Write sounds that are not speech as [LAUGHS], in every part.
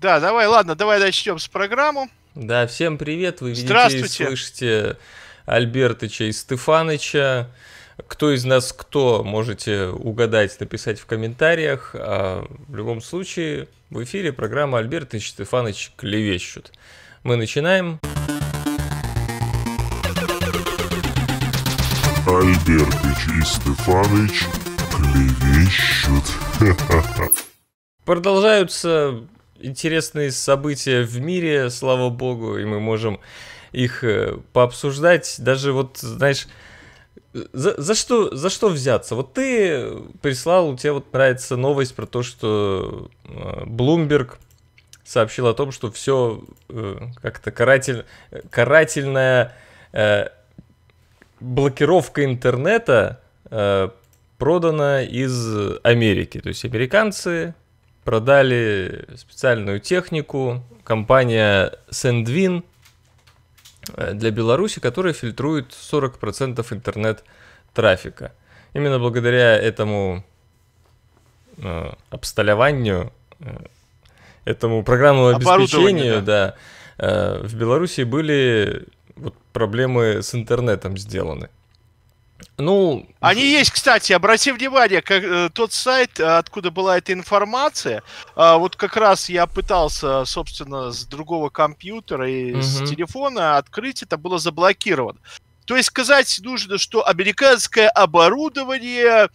Да, давай, ладно, давай начнем с программы. Да, всем привет, вы видите и слышите Альбертыча и Стефаныча. Кто из нас кто, можете угадать, написать в комментариях. А в любом случае, в эфире программа Альберт и Стефаныч клевещут. Мы начинаем. Альбертыч и Стефаныч клевещут. [LAUGHS] Продолжаются интересные события в мире, слава богу, и мы можем их э, пообсуждать. Даже вот, знаешь, за, за, что, за что взяться? Вот ты прислал, у тебя вот нравится новость про то, что Bloomberg э, сообщил о том, что все э, как-то каратель, карательная э, блокировка интернета э, продана из Америки. То есть американцы продали специальную технику, компания Sendwin э, для Беларуси, которая фильтрует 40% интернет-трафика. Именно благодаря этому э, обсталяванию, э, этому программному обеспечению, да, да э, в Беларуси были вот, проблемы с интернетом сделаны. Ну, они есть, кстати, обрати внимание, как, э, тот сайт, э, откуда была эта информация, э, вот как раз я пытался, собственно, с другого компьютера и угу. с телефона открыть, это было заблокировано. То есть сказать нужно, что американское оборудование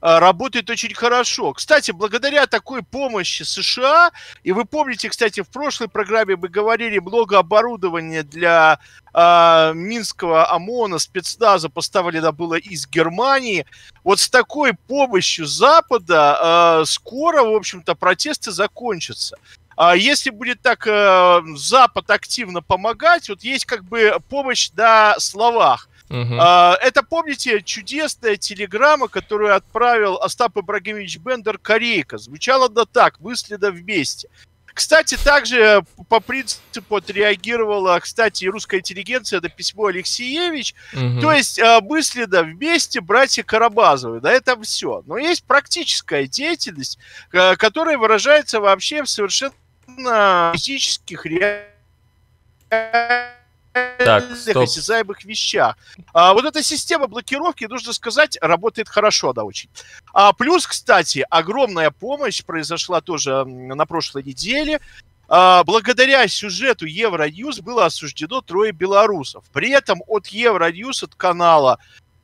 а, работает очень хорошо. Кстати, благодаря такой помощи США, и вы помните, кстати, в прошлой программе мы говорили много оборудования для э, Минского ОМОНа, спецназа поставлено было из Германии. Вот с такой помощью Запада э, скоро, в общем-то, протесты закончатся. А если будет так э, Запад активно помогать, вот есть как бы помощь на словах. Угу. А, это, помните, чудесная телеграмма, которую отправил Остап Ибрагимович Бендер Корейка. Звучало она так, мысленно вместе. Кстати, также по принципу отреагировала, кстати, и русская интеллигенция на письмо Алексеевич. Угу. То есть а, мысленно вместе братья Карабазовы. Да, это все. Но есть практическая деятельность, а, которая выражается вообще в совершенно физических реалиях так, стоп. осязаемых вещах. А, вот эта система блокировки, нужно сказать, работает хорошо, да, очень. А, плюс, кстати, огромная помощь произошла тоже на прошлой неделе. А, благодаря сюжету Евроньюз было осуждено трое белорусов. При этом от Евроньюз, от канала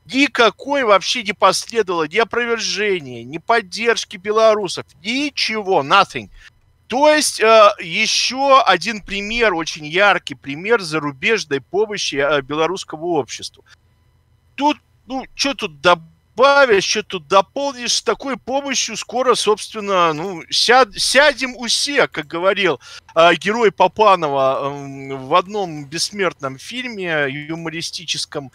никакой вообще не последовало ни опровержения, ни поддержки белорусов, ничего, nothing. То есть э, еще один пример, очень яркий пример зарубежной помощи э, белорусскому обществу. Тут, ну, что тут добавишь, что тут дополнишь, с такой помощью скоро, собственно, ну, сяд, сядем у всех, как говорил э, герой Папанова эм, в одном бессмертном фильме юмористическом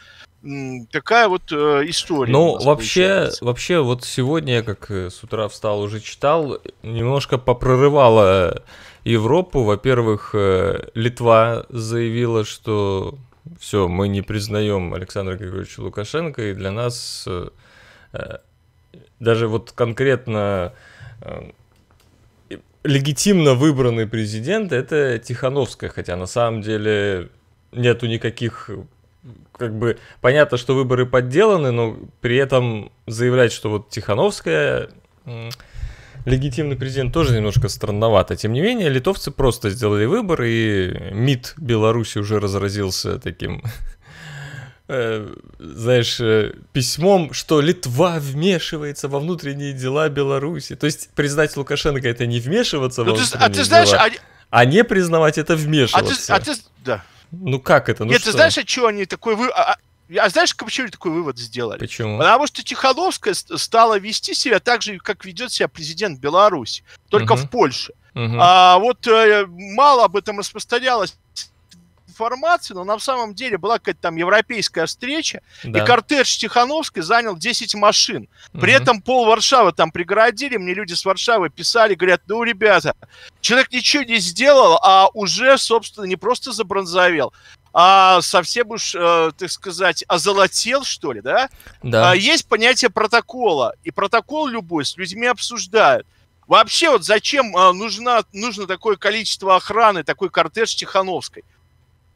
такая вот э, история. Ну, вообще, получается. вообще, вот сегодня я как э, с утра встал, уже читал, немножко попрорывала Европу. Во-первых, э, Литва заявила, что все, мы не признаем Александра Григорьевича Лукашенко, и для нас э, э, даже вот конкретно э, легитимно выбранный президент это Тихановская, хотя на самом деле нету никаких как бы понятно, что выборы подделаны, но при этом заявлять, что вот Тихановская легитимный президент тоже немножко странновато. Тем не менее, литовцы просто сделали выбор, и МИД Беларуси уже разразился таким [LAUGHS] э, знаешь, э, письмом, что Литва вмешивается во внутренние дела Беларуси. То есть признать Лукашенко это не вмешиваться ну, во а внутренние дела, а... не признавать это вмешиваться. а ты, а да. Ну как это? Ну Нет, что? ты знаешь, от чего они такой вы... А, а, а знаешь, почему они такой вывод сделали? Почему? Потому что Тихановская стала вести себя так же, как ведет себя президент Беларуси, только угу. в Польше. Угу. А вот э, мало об этом распространялось информации, но на самом деле была какая-то там европейская встреча, да. и кортеж Тихановской занял 10 машин. При угу. этом пол Варшавы там преградили, мне люди с Варшавы писали, говорят, ну, ребята, человек ничего не сделал, а уже, собственно, не просто забронзовел, а совсем уж, э, так сказать, озолотел, что ли, да? Да. А есть понятие протокола, и протокол любой с людьми обсуждают. Вообще вот зачем э, нужна, нужно такое количество охраны, такой кортеж Тихановской?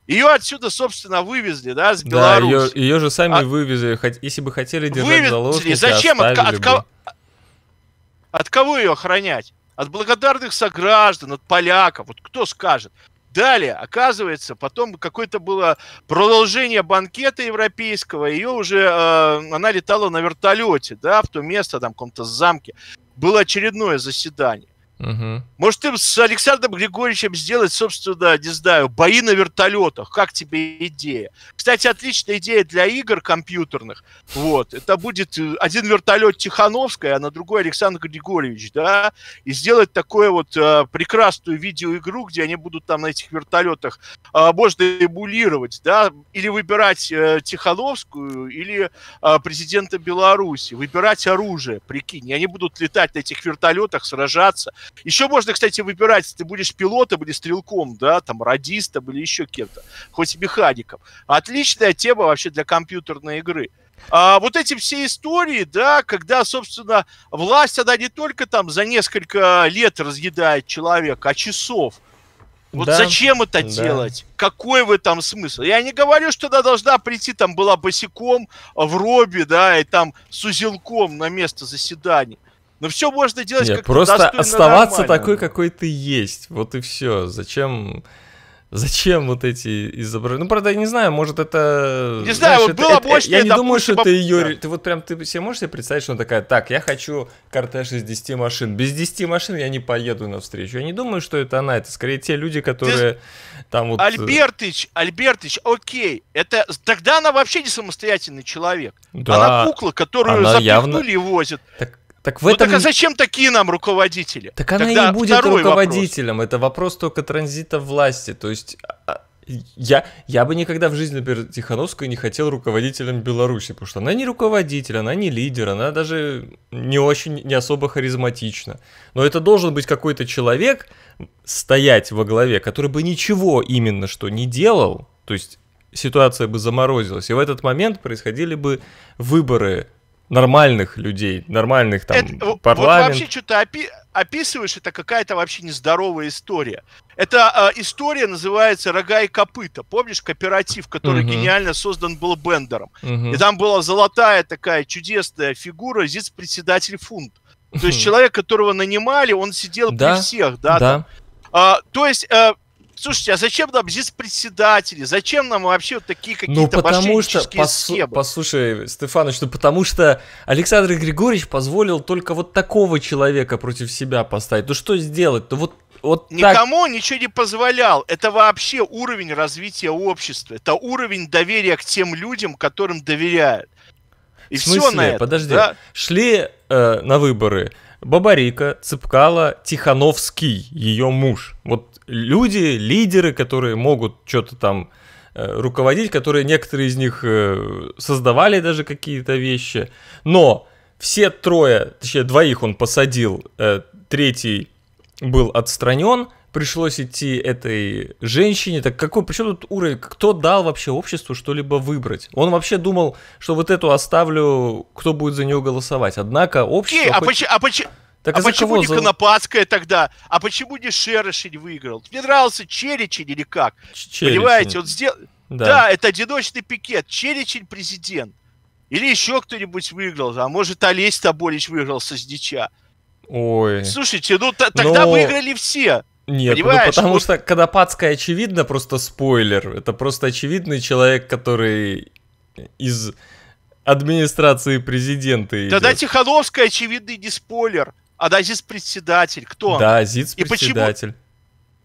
Ее отсюда, собственно, вывезли, да, с Беларуси. Да, ее, ее же сами а... вывезли, если бы хотели держать вывезли. заложники, Зачем? От, от, кого... от кого ее охранять? От благодарных сограждан, от поляков, вот кто скажет. Далее, оказывается, потом какое-то было продолжение банкета европейского, ее уже, э, она летала на вертолете, да, в то место, там, в каком-то замке. Было очередное заседание. Угу. Может, им с Александром Григорьевичем сделать, собственно, не знаю, бои на вертолетах. Как тебе идея? Кстати, отличная идея для игр компьютерных. Вот. Это будет э, один вертолет Тихановская, а на другой Александр Григорьевич, да? И сделать такую вот э, прекрасную видеоигру, где они будут там на этих вертолетах э, можно эмулировать, да? Или выбирать э, Тихановскую, или э, президента Беларуси. Выбирать оружие, прикинь. И они будут летать на этих вертолетах, сражаться – еще можно, кстати, выбирать, ты будешь пилотом или стрелком, да, там, радистом или еще кем-то, хоть механиком. Отличная тема вообще для компьютерной игры. А вот эти все истории, да, когда, собственно, власть, она не только там за несколько лет разъедает человека, а часов. Вот да. зачем это да. делать? Какой в этом смысл? Я не говорю, что она должна прийти, там была босиком в робе, да, и там с узелком на место заседания. Но ну, все можно делать Нет, как просто оставаться нормально. такой, какой ты есть. Вот и все. Зачем... Зачем вот эти изображения? Ну, правда, я не знаю, может, это... Не знаю, знаешь, вот это, было это, больше... Я не допустим, думаю, что это ее... Да. Ты вот прям, ты себе можешь себе представить, что она такая, так, я хочу кортеж из 10 машин. Без 10 машин я не поеду на встречу. Я не думаю, что это она, это скорее те люди, которые ты... там вот... Э, Альбертыч, Альбертыч, окей, это... Тогда она вообще не самостоятельный человек. Да. Она кукла, которую она запихнули явно... и возят. Так так в ну, этом... Ну так а зачем такие нам руководители? Так она Тогда и не будет руководителем. Вопрос. Это вопрос только транзита власти. То есть а, а, я, я бы никогда в жизни, например, Тихановскую не хотел руководителем Беларуси, потому что она не руководитель, она не лидер, она даже не очень, не особо харизматична. Но это должен быть какой-то человек стоять во главе, который бы ничего именно что не делал, то есть ситуация бы заморозилась, и в этот момент происходили бы выборы нормальных людей, нормальных там это, парламент. Вот вообще что-то опи описываешь, это какая-то вообще нездоровая история. Это э, история называется «Рога и копыта». Помнишь кооператив, который угу. гениально создан был Бендером? Угу. И там была золотая такая чудесная фигура, здесь председатель фунт. То есть человек, которого нанимали, он сидел при всех, да? да. А, то есть... Э, Слушайте, а зачем нам здесь председатели? Зачем нам вообще вот такие ну, какие-то ну, потому что, пос, Послушай, Стефанович, ну потому что Александр Григорьевич позволил только вот такого человека против себя поставить. Ну что сделать? Ну вот вот Никому так. ничего не позволял. Это вообще уровень развития общества. Это уровень доверия к тем людям, которым доверяют. И в смысле? Все на это, Подожди. Да? Шли э, на выборы Бабарика, Цыпкала, Тихановский, ее муж. Вот люди, лидеры, которые могут что-то там э, руководить, которые некоторые из них э, создавали даже какие-то вещи. Но все трое, точнее двоих он посадил, э, третий был отстранен пришлось идти этой женщине. Так какой, почему тут уровень, кто дал вообще обществу что-либо выбрать? Он вообще думал, что вот эту оставлю, кто будет за нее голосовать. Однако общество... Окей, а, хоть... а, поч- так а почему не за... Конопадская тогда? А почему не Шерешень выиграл? Мне нравился Черечин или как? Черечин. Понимаете, он сделал... Да. да, это одиночный пикет. Черечин президент. Или еще кто-нибудь выиграл. А может, Олесь Тоболич выиграл со Сдича. Ой. Слушайте, ну тогда Но... выиграли все. Нет, ну, Понимаешь? ну потому вот... что Конопадская, очевидно, просто спойлер. Это просто очевидный человек, который из администрации президента идет. Тогда Тихановская, очевидный, не спойлер. а да ЗИЦ-председатель. Кто? Да, ЗИЦ-председатель.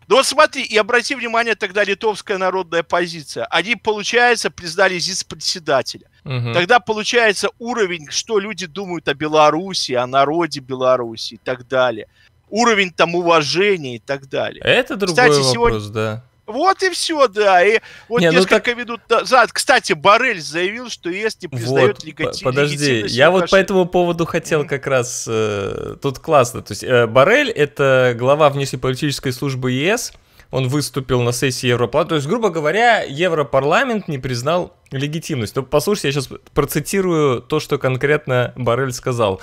Ну вот смотри, и обрати внимание тогда литовская народная позиция. Они, получается, признали ЗИС председателя. Угу. Тогда получается уровень, что люди думают о Беларуси, о народе Беларуси и так далее уровень там уважения и так далее. Это другой Кстати, вопрос, сегодня... да. Вот и все, да. И вот не, ну несколько ну так... ведут назад. Кстати, Барель заявил, что ЕС не признает вот, легати... Подожди, я вот по этому поводу хотел как раз... Э, тут классно. То есть э, Барель — это глава внешнеполитической службы ЕС, он выступил на сессии Европарламента. То есть, грубо говоря, Европарламент не признал легитимность. Но ну, послушайте, я сейчас процитирую то, что конкретно Барель сказал.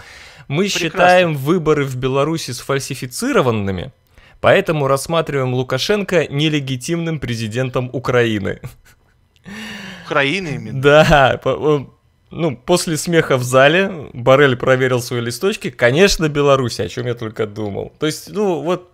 Мы Прекрасно. считаем выборы в Беларуси сфальсифицированными, поэтому рассматриваем Лукашенко нелегитимным президентом Украины. Украины именно? Да, ну, после смеха в зале Барель проверил свои листочки. Конечно, Беларусь, о чем я только думал. То есть, ну, вот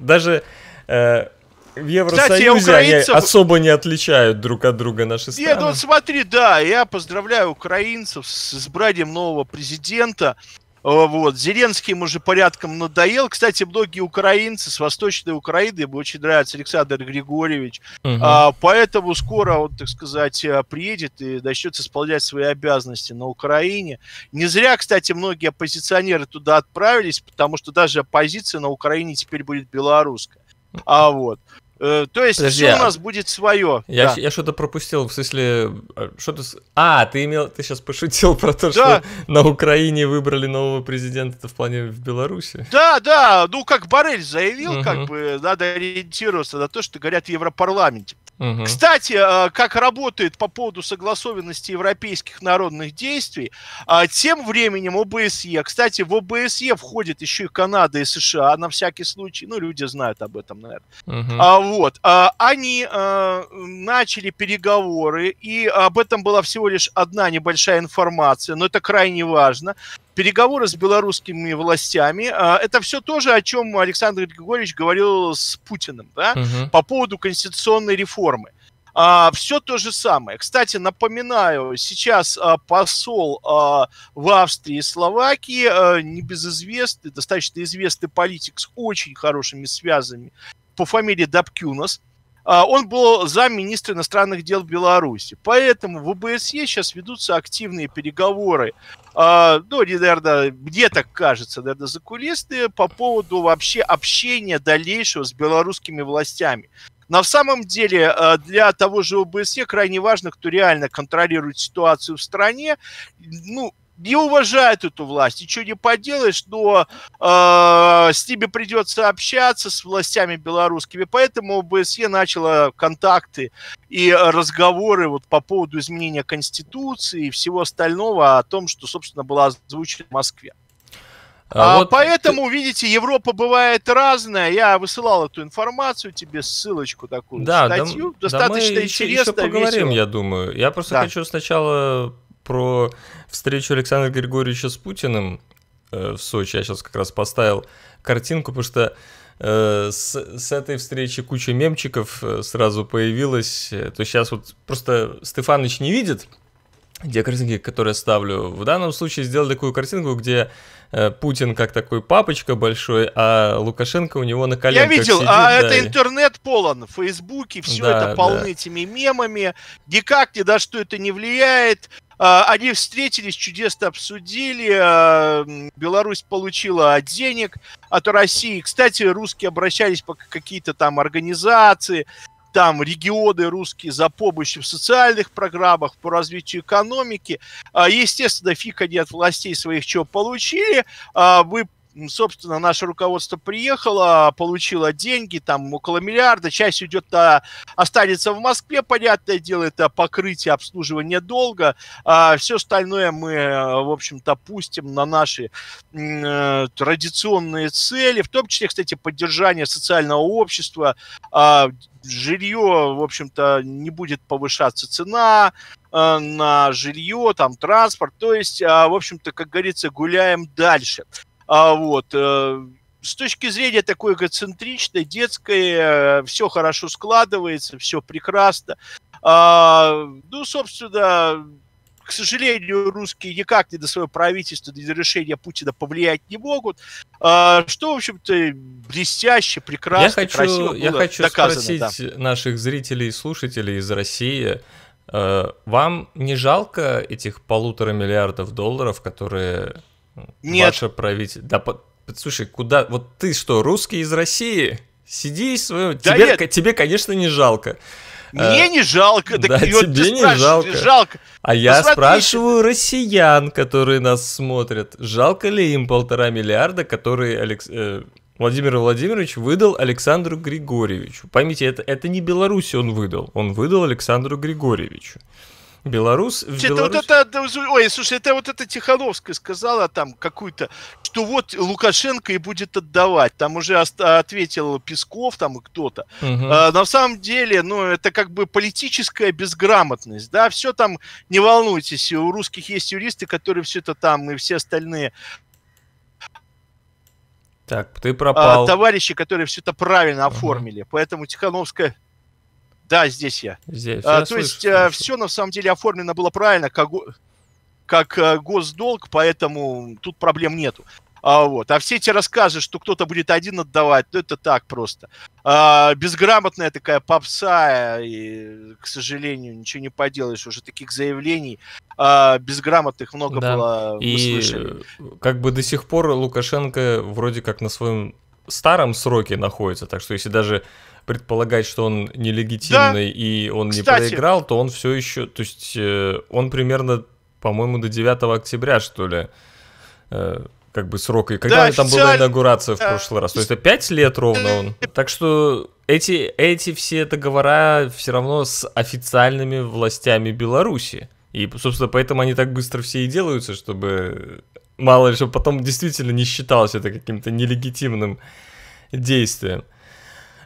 даже э, в Евросоюзе Кстати, украинцев... они особо не отличают друг от друга наши ну страны. Нет, ну вот смотри, да, я поздравляю украинцев с избранием нового президента. Э, вот, Зеленский ему же порядком надоел. Кстати, многие украинцы с Восточной Украины, ему очень нравится Александр Григорьевич. Угу. А, поэтому скоро он, так сказать, э, приедет и начнет исполнять свои обязанности на Украине. Не зря, кстати, многие оппозиционеры туда отправились, потому что даже оппозиция на Украине теперь будет белорусская. А вот. Э, то есть Подожди, все у а нас будет свое. Я, да. я что-то пропустил, в смысле, э, что-то... А, ты имел, ты сейчас пошутил [LAUGHS] про то, да. что на Украине выбрали нового президента, в плане в Беларуси. Да, да, ну как Барель заявил, угу. как бы надо ориентироваться на то, что говорят в Европарламенте. Угу. Кстати, э, как работает по поводу согласованности европейских народных действий, а, тем временем ОБСЕ, кстати, в ОБСЕ входит еще и Канада и США на всякий случай, ну люди знают об этом, наверное. Угу. Вот. А, они а, начали переговоры, и об этом была всего лишь одна небольшая информация, но это крайне важно. Переговоры с белорусскими властями. А, это все тоже, о чем Александр Григорьевич говорил с Путиным, да, угу. по поводу конституционной реформы. А, все то же самое. Кстати, напоминаю, сейчас а, посол а, в Австрии и Словакии, а, небезызвестный, достаточно известный политик с очень хорошими связями по фамилии Дабкюнас, а, он был замминистра иностранных дел Беларуси. Поэтому в ОБСЕ сейчас ведутся активные переговоры, а, ну, наверное, мне так кажется, наверное, закулисные, по поводу вообще общения дальнейшего с белорусскими властями. На самом деле а, для того же ОБСЕ крайне важно, кто реально контролирует ситуацию в стране. Ну, не уважают эту власть, ничего не поделаешь, но э, с ними придется общаться, с властями белорусскими. Поэтому ОБСЕ начала контакты и разговоры вот по поводу изменения Конституции и всего остального о том, что, собственно, была озвучена в Москве. А, а вот поэтому, ты... видите, Европа бывает разная. Я высылал эту информацию тебе, ссылочку такую, да, статью. Да, Достаточно да мы интересно. Еще, еще поговорим, весело. я думаю. Я просто да. хочу сначала про встречу Александра Григорьевича с Путиным э, в Сочи. Я сейчас как раз поставил картинку, потому что э, с, с этой встречи куча мемчиков э, сразу появилась. То сейчас вот просто Стефаныч не видит те картинки, которые я ставлю. В данном случае сделал такую картинку, где э, Путин как такой папочка большой, а Лукашенко у него на коленках Я видел, сидит, а да, это и... интернет полон, в Фейсбуке все да, это полны да. этими мемами. Никак ни да что это не влияет. А, они встретились, чудесно обсудили. А, Беларусь получила денег от России. Кстати, русские обращались по какие-то там организации, там регионы русские за помощью в социальных программах, по развитию экономики. А, естественно, фиг они от властей своих чего получили. Вы собственно, наше руководство приехало, получило деньги, там около миллиарда, часть уйдет а, останется в Москве, понятное дело, это покрытие обслуживания долга, а все остальное мы, э, в общем-то, пустим на наши э, традиционные цели, в том числе, кстати, поддержание социального общества, э, жилье, в общем-то, не будет повышаться цена, э, на жилье, там, транспорт. То есть, а, в общем-то, как говорится, гуляем дальше. А вот, э, с точки зрения такой эгоцентричной, детской, э, все хорошо складывается, все прекрасно. А, ну, собственно, к сожалению, русские никак не до своего правительства, ни до решения Путина повлиять не могут. А, что, в общем-то, блестяще, прекрасно, я хочу, красиво было Я хочу доказано, спросить да. наших зрителей и слушателей из России, э, вам не жалко этих полутора миллиардов долларов, которые нет. Ваше правительство. Да, по... слушай, куда... Вот ты что, русский из России? Сиди и свое... Да тебе, нет. тебе, конечно, не жалко. Мне э, не жалко. Так да, тебе вот тебе не жалко. жалко. А я Посмотрите. спрашиваю россиян, которые нас смотрят, жалко ли им полтора миллиарда, которые Алекс... э, Владимир Владимирович выдал Александру Григорьевичу. Поймите, это, это не Беларусь он выдал, он выдал Александру Григорьевичу. Белорус в Беларусь... вот это, Ой, слушай, это вот это Тихановская сказала там какую-то, что вот Лукашенко и будет отдавать. Там уже ответил Песков там и кто-то. Угу. А, на самом деле, ну, это как бы политическая безграмотность, да, все там, не волнуйтесь, у русских есть юристы, которые все это там и все остальные так, ты а, пропал. А, товарищи, которые все это правильно оформили. Угу. Поэтому Тихановская да, здесь я. Здесь. А, я то слышу, есть слышу. Э, все на самом деле оформлено было правильно, как, как э, госдолг, поэтому тут проблем нету. А, вот. а все эти рассказы, что кто-то будет один отдавать, ну это так просто. А, безграмотная такая попса, э, и, к сожалению, ничего не поделаешь, уже таких заявлений а, безграмотных много да. было. И слышали. как бы до сих пор Лукашенко вроде как на своем старом сроке находится, так что если даже предполагать, что он нелегитимный да. и он Кстати. не проиграл, то он все еще, то есть э, он примерно, по-моему, до 9 октября, что ли, э, как бы срок. И когда да, там была инаугурация да. в прошлый раз? То есть это 5 лет ровно он. Э, так что эти, эти все договора все равно с официальными властями Беларуси. И, собственно, поэтому они так быстро все и делаются, чтобы мало ли, чтобы потом действительно не считалось это каким-то нелегитимным действием.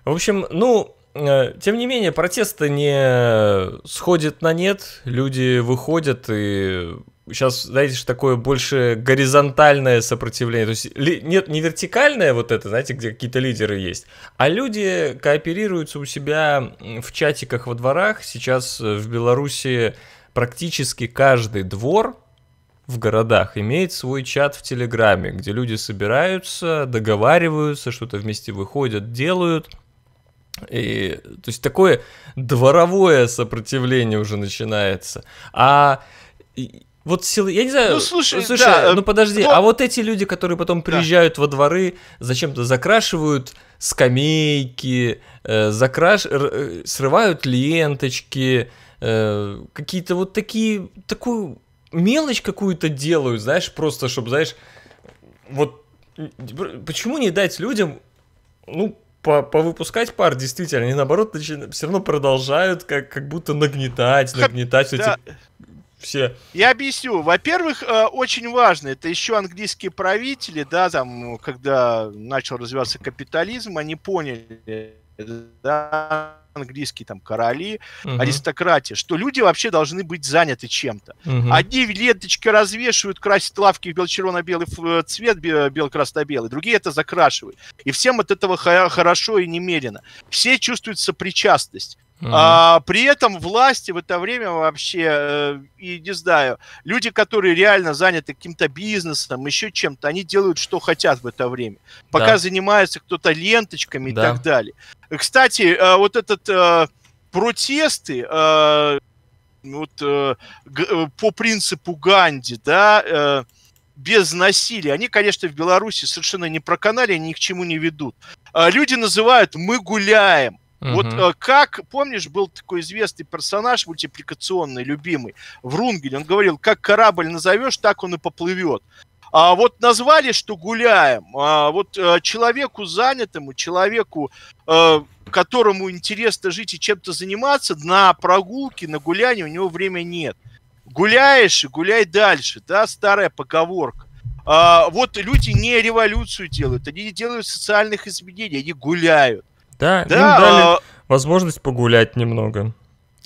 В общем, ну, э, тем не менее, протесты не сходят на нет, люди выходят и сейчас, знаете, такое больше горизонтальное сопротивление. То есть ли, нет, не вертикальное вот это, знаете, где какие-то лидеры есть, а люди кооперируются у себя в чатиках во дворах. Сейчас э, в Беларуси практически каждый двор в городах имеет свой чат в Телеграме, где люди собираются, договариваются, что-то вместе выходят, делают – и, то есть такое дворовое сопротивление уже начинается. А вот силы, я не знаю, ну слушай, слушай да, ну подожди, но... а вот эти люди, которые потом приезжают да. во дворы, зачем-то закрашивают скамейки, э, закраш... Р, э, срывают ленточки, э, какие-то вот такие, такую мелочь какую-то делают, знаешь, просто чтобы, знаешь, вот почему не дать людям, ну, по повыпускать пар, действительно, они наоборот начи... все равно продолжают как, как будто нагнетать, нагнетать эти все. Я объясню. Во-первых, э, очень важно, это еще английские правители, да, там, ну, когда начал развиваться капитализм, они поняли, да, английские там короли, uh-huh. аристократия, что люди вообще должны быть заняты чем-то. Uh-huh. Одни ленточки развешивают, красят лавки в бело-червоно-белый э, цвет, бело-красно-белый, другие это закрашивают. И всем от этого хорошо и немедленно. Все чувствуют сопричастность. Mm-hmm. А, при этом власти в это время вообще, э, и не знаю, люди, которые реально заняты каким-то бизнесом, еще чем-то, они делают, что хотят в это время. Пока да. занимается кто-то ленточками да. и так далее. Э, кстати, э, вот этот э, протесты э, вот, э, г- э, по принципу Ганди, да, э, без насилия. Они, конечно, в Беларуси совершенно не проканали, ни к чему не ведут. Э, люди называют «мы гуляем». Угу. Вот э, как, помнишь, был такой известный персонаж мультипликационный, любимый, в Рунгеле, он говорил, как корабль назовешь, так он и поплывет. А вот назвали, что гуляем. А вот э, человеку занятому, человеку, э, которому интересно жить и чем-то заниматься, на прогулке, на гулянии у него время нет. Гуляешь и гуляй дальше, да, старая поговорка. А, вот люди не революцию делают, они не делают социальных изменений, они гуляют. Да, да им дали а... возможность погулять немного.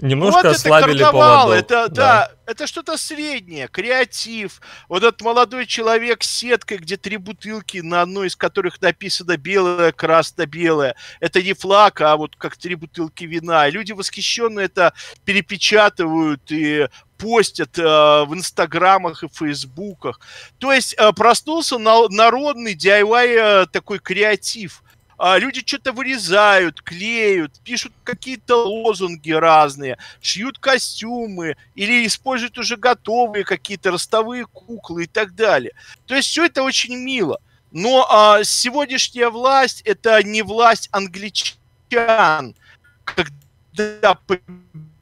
Немножко вот ослабили это карнавал, это, да. да, это что-то среднее, креатив. Вот этот молодой человек с сеткой, где три бутылки, на одной из которых написано белое, красно-белое. Это не флаг, а вот как три бутылки вина. И люди восхищенно это перепечатывают и постят э, в инстаграмах и фейсбуках. То есть э, проснулся на, народный DIY э, такой креатив. А, люди что-то вырезают, клеют, пишут какие-то лозунги разные, шьют костюмы или используют уже готовые какие-то ростовые куклы и так далее. То есть все это очень мило. Но а, сегодняшняя власть это не власть англичан, когда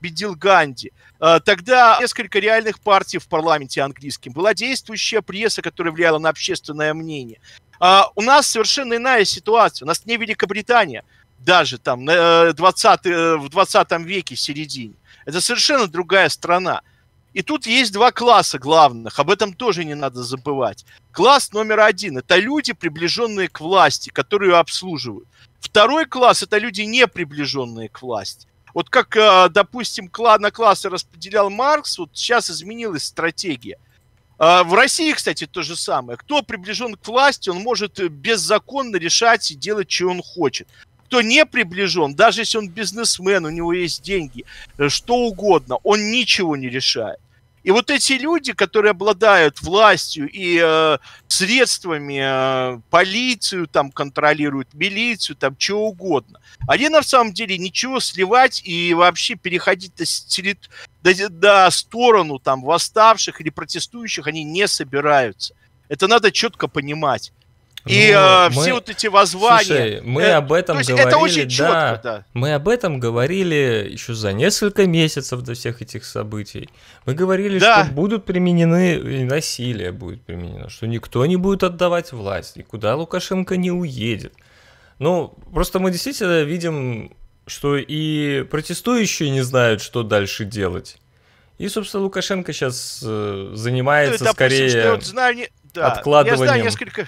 победил Ганди. А, тогда несколько реальных партий в парламенте английским Была действующая пресса, которая влияла на общественное мнение. А, у нас совершенно иная ситуация. У нас не Великобритания даже там 20, э, э, в 20 веке середине. Это совершенно другая страна. И тут есть два класса главных, об этом тоже не надо забывать. Класс номер один – это люди, приближенные к власти, которые обслуживают. Второй класс – это люди, не приближенные к власти. Вот как, э, допустим, на классы распределял Маркс, вот сейчас изменилась стратегия – а в России, кстати, то же самое. Кто приближен к власти, он может э, беззаконно решать и делать, что он хочет. Кто не приближен, даже если он бизнесмен, у него есть деньги, э, что угодно, он ничего не решает. И вот эти люди, которые обладают властью и э, средствами, э, полицию там контролируют, милицию, там чего угодно, они на самом деле ничего сливать и вообще переходить до, террит... до, до сторону там восставших или протестующих они не собираются. Это надо четко понимать. И э, мы... все вот эти воззвания. Слушай, мы э, об этом говорили, это очень четко, да, да. Мы об этом говорили еще за несколько месяцев до всех этих событий. Мы говорили, да. что будут применены насилие будет применено, что никто не будет отдавать власть, никуда Лукашенко не уедет. Ну, просто мы действительно видим, что и протестующие не знают, что дальше делать. И, собственно, Лукашенко сейчас э, занимается ну, допустим, скорее вот знание... да. откладыванием. Я знаю несколько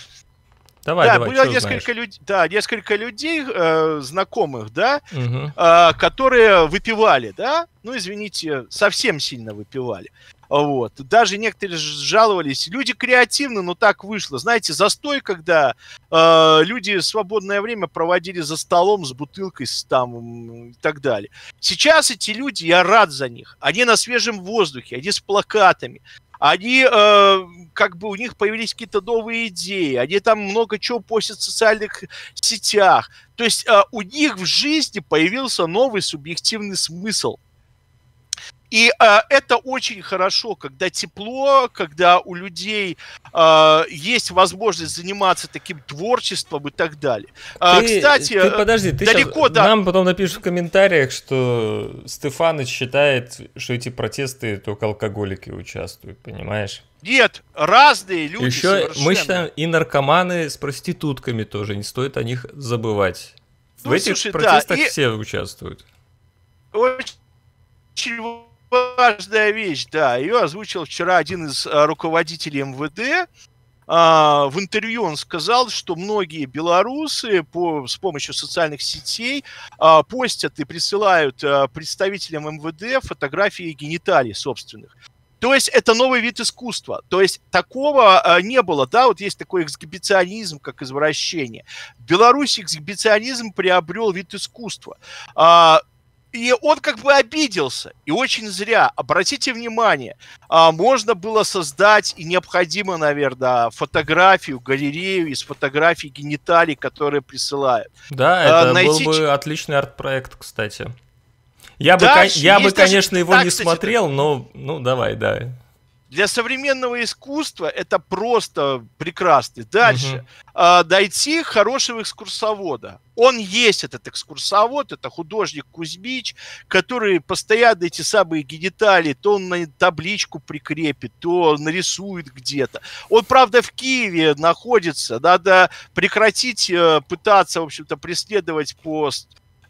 Давай, да, давай, было ну, несколько людей, да, несколько людей э, знакомых, да, угу. э, которые выпивали, да, ну извините, совсем сильно выпивали. Вот. Даже некоторые жаловались. Люди креативны, но так вышло. Знаете, застой, когда э, люди свободное время проводили за столом с бутылкой с там и так далее. Сейчас эти люди, я рад за них. Они на свежем воздухе, они с плакатами. Они, э, как бы у них появились какие-то новые идеи, они там много чего постят в социальных сетях. То есть э, у них в жизни появился новый субъективный смысл – и э, это очень хорошо, когда тепло, когда у людей э, есть возможность заниматься таким творчеством и так далее. А, ты, Кстати, ты, подожди, ты далеко да. Нам потом напишут в комментариях, что Стефаныч считает, что эти протесты только алкоголики участвуют, понимаешь? Нет, разные люди. Еще совершенно. мы считаем и наркоманы с проститутками тоже, не стоит о них забывать. Ну, в этих протестах да, и... все участвуют. Очень важная вещь, да. Ее озвучил вчера один из э, руководителей МВД. А, в интервью он сказал, что многие белорусы по, с помощью социальных сетей а, постят и присылают э, представителям МВД фотографии гениталий собственных. То есть это новый вид искусства. То есть такого э, не было, да, вот есть такой эксгибиционизм, как извращение. В Беларуси эксгибиционизм приобрел вид искусства. А, и он как бы обиделся, и очень зря. Обратите внимание, а, можно было создать, и необходимо, наверное, фотографию, галерею из фотографий гениталий, которые присылают. Да, а, это найти... был бы отличный арт-проект, кстати. Я да, бы, я бы конечно, его не смотрел, это... но, ну, давай, да. Для современного искусства это просто прекрасно. Дальше. Угу. Э, дойти хорошего экскурсовода. Он есть этот экскурсовод, это художник Кузьмич, который постоянно эти самые гениталии, то он на табличку прикрепит, то нарисует где-то. Он, правда, в Киеве находится. Надо прекратить э, пытаться, в общем-то, преследовать по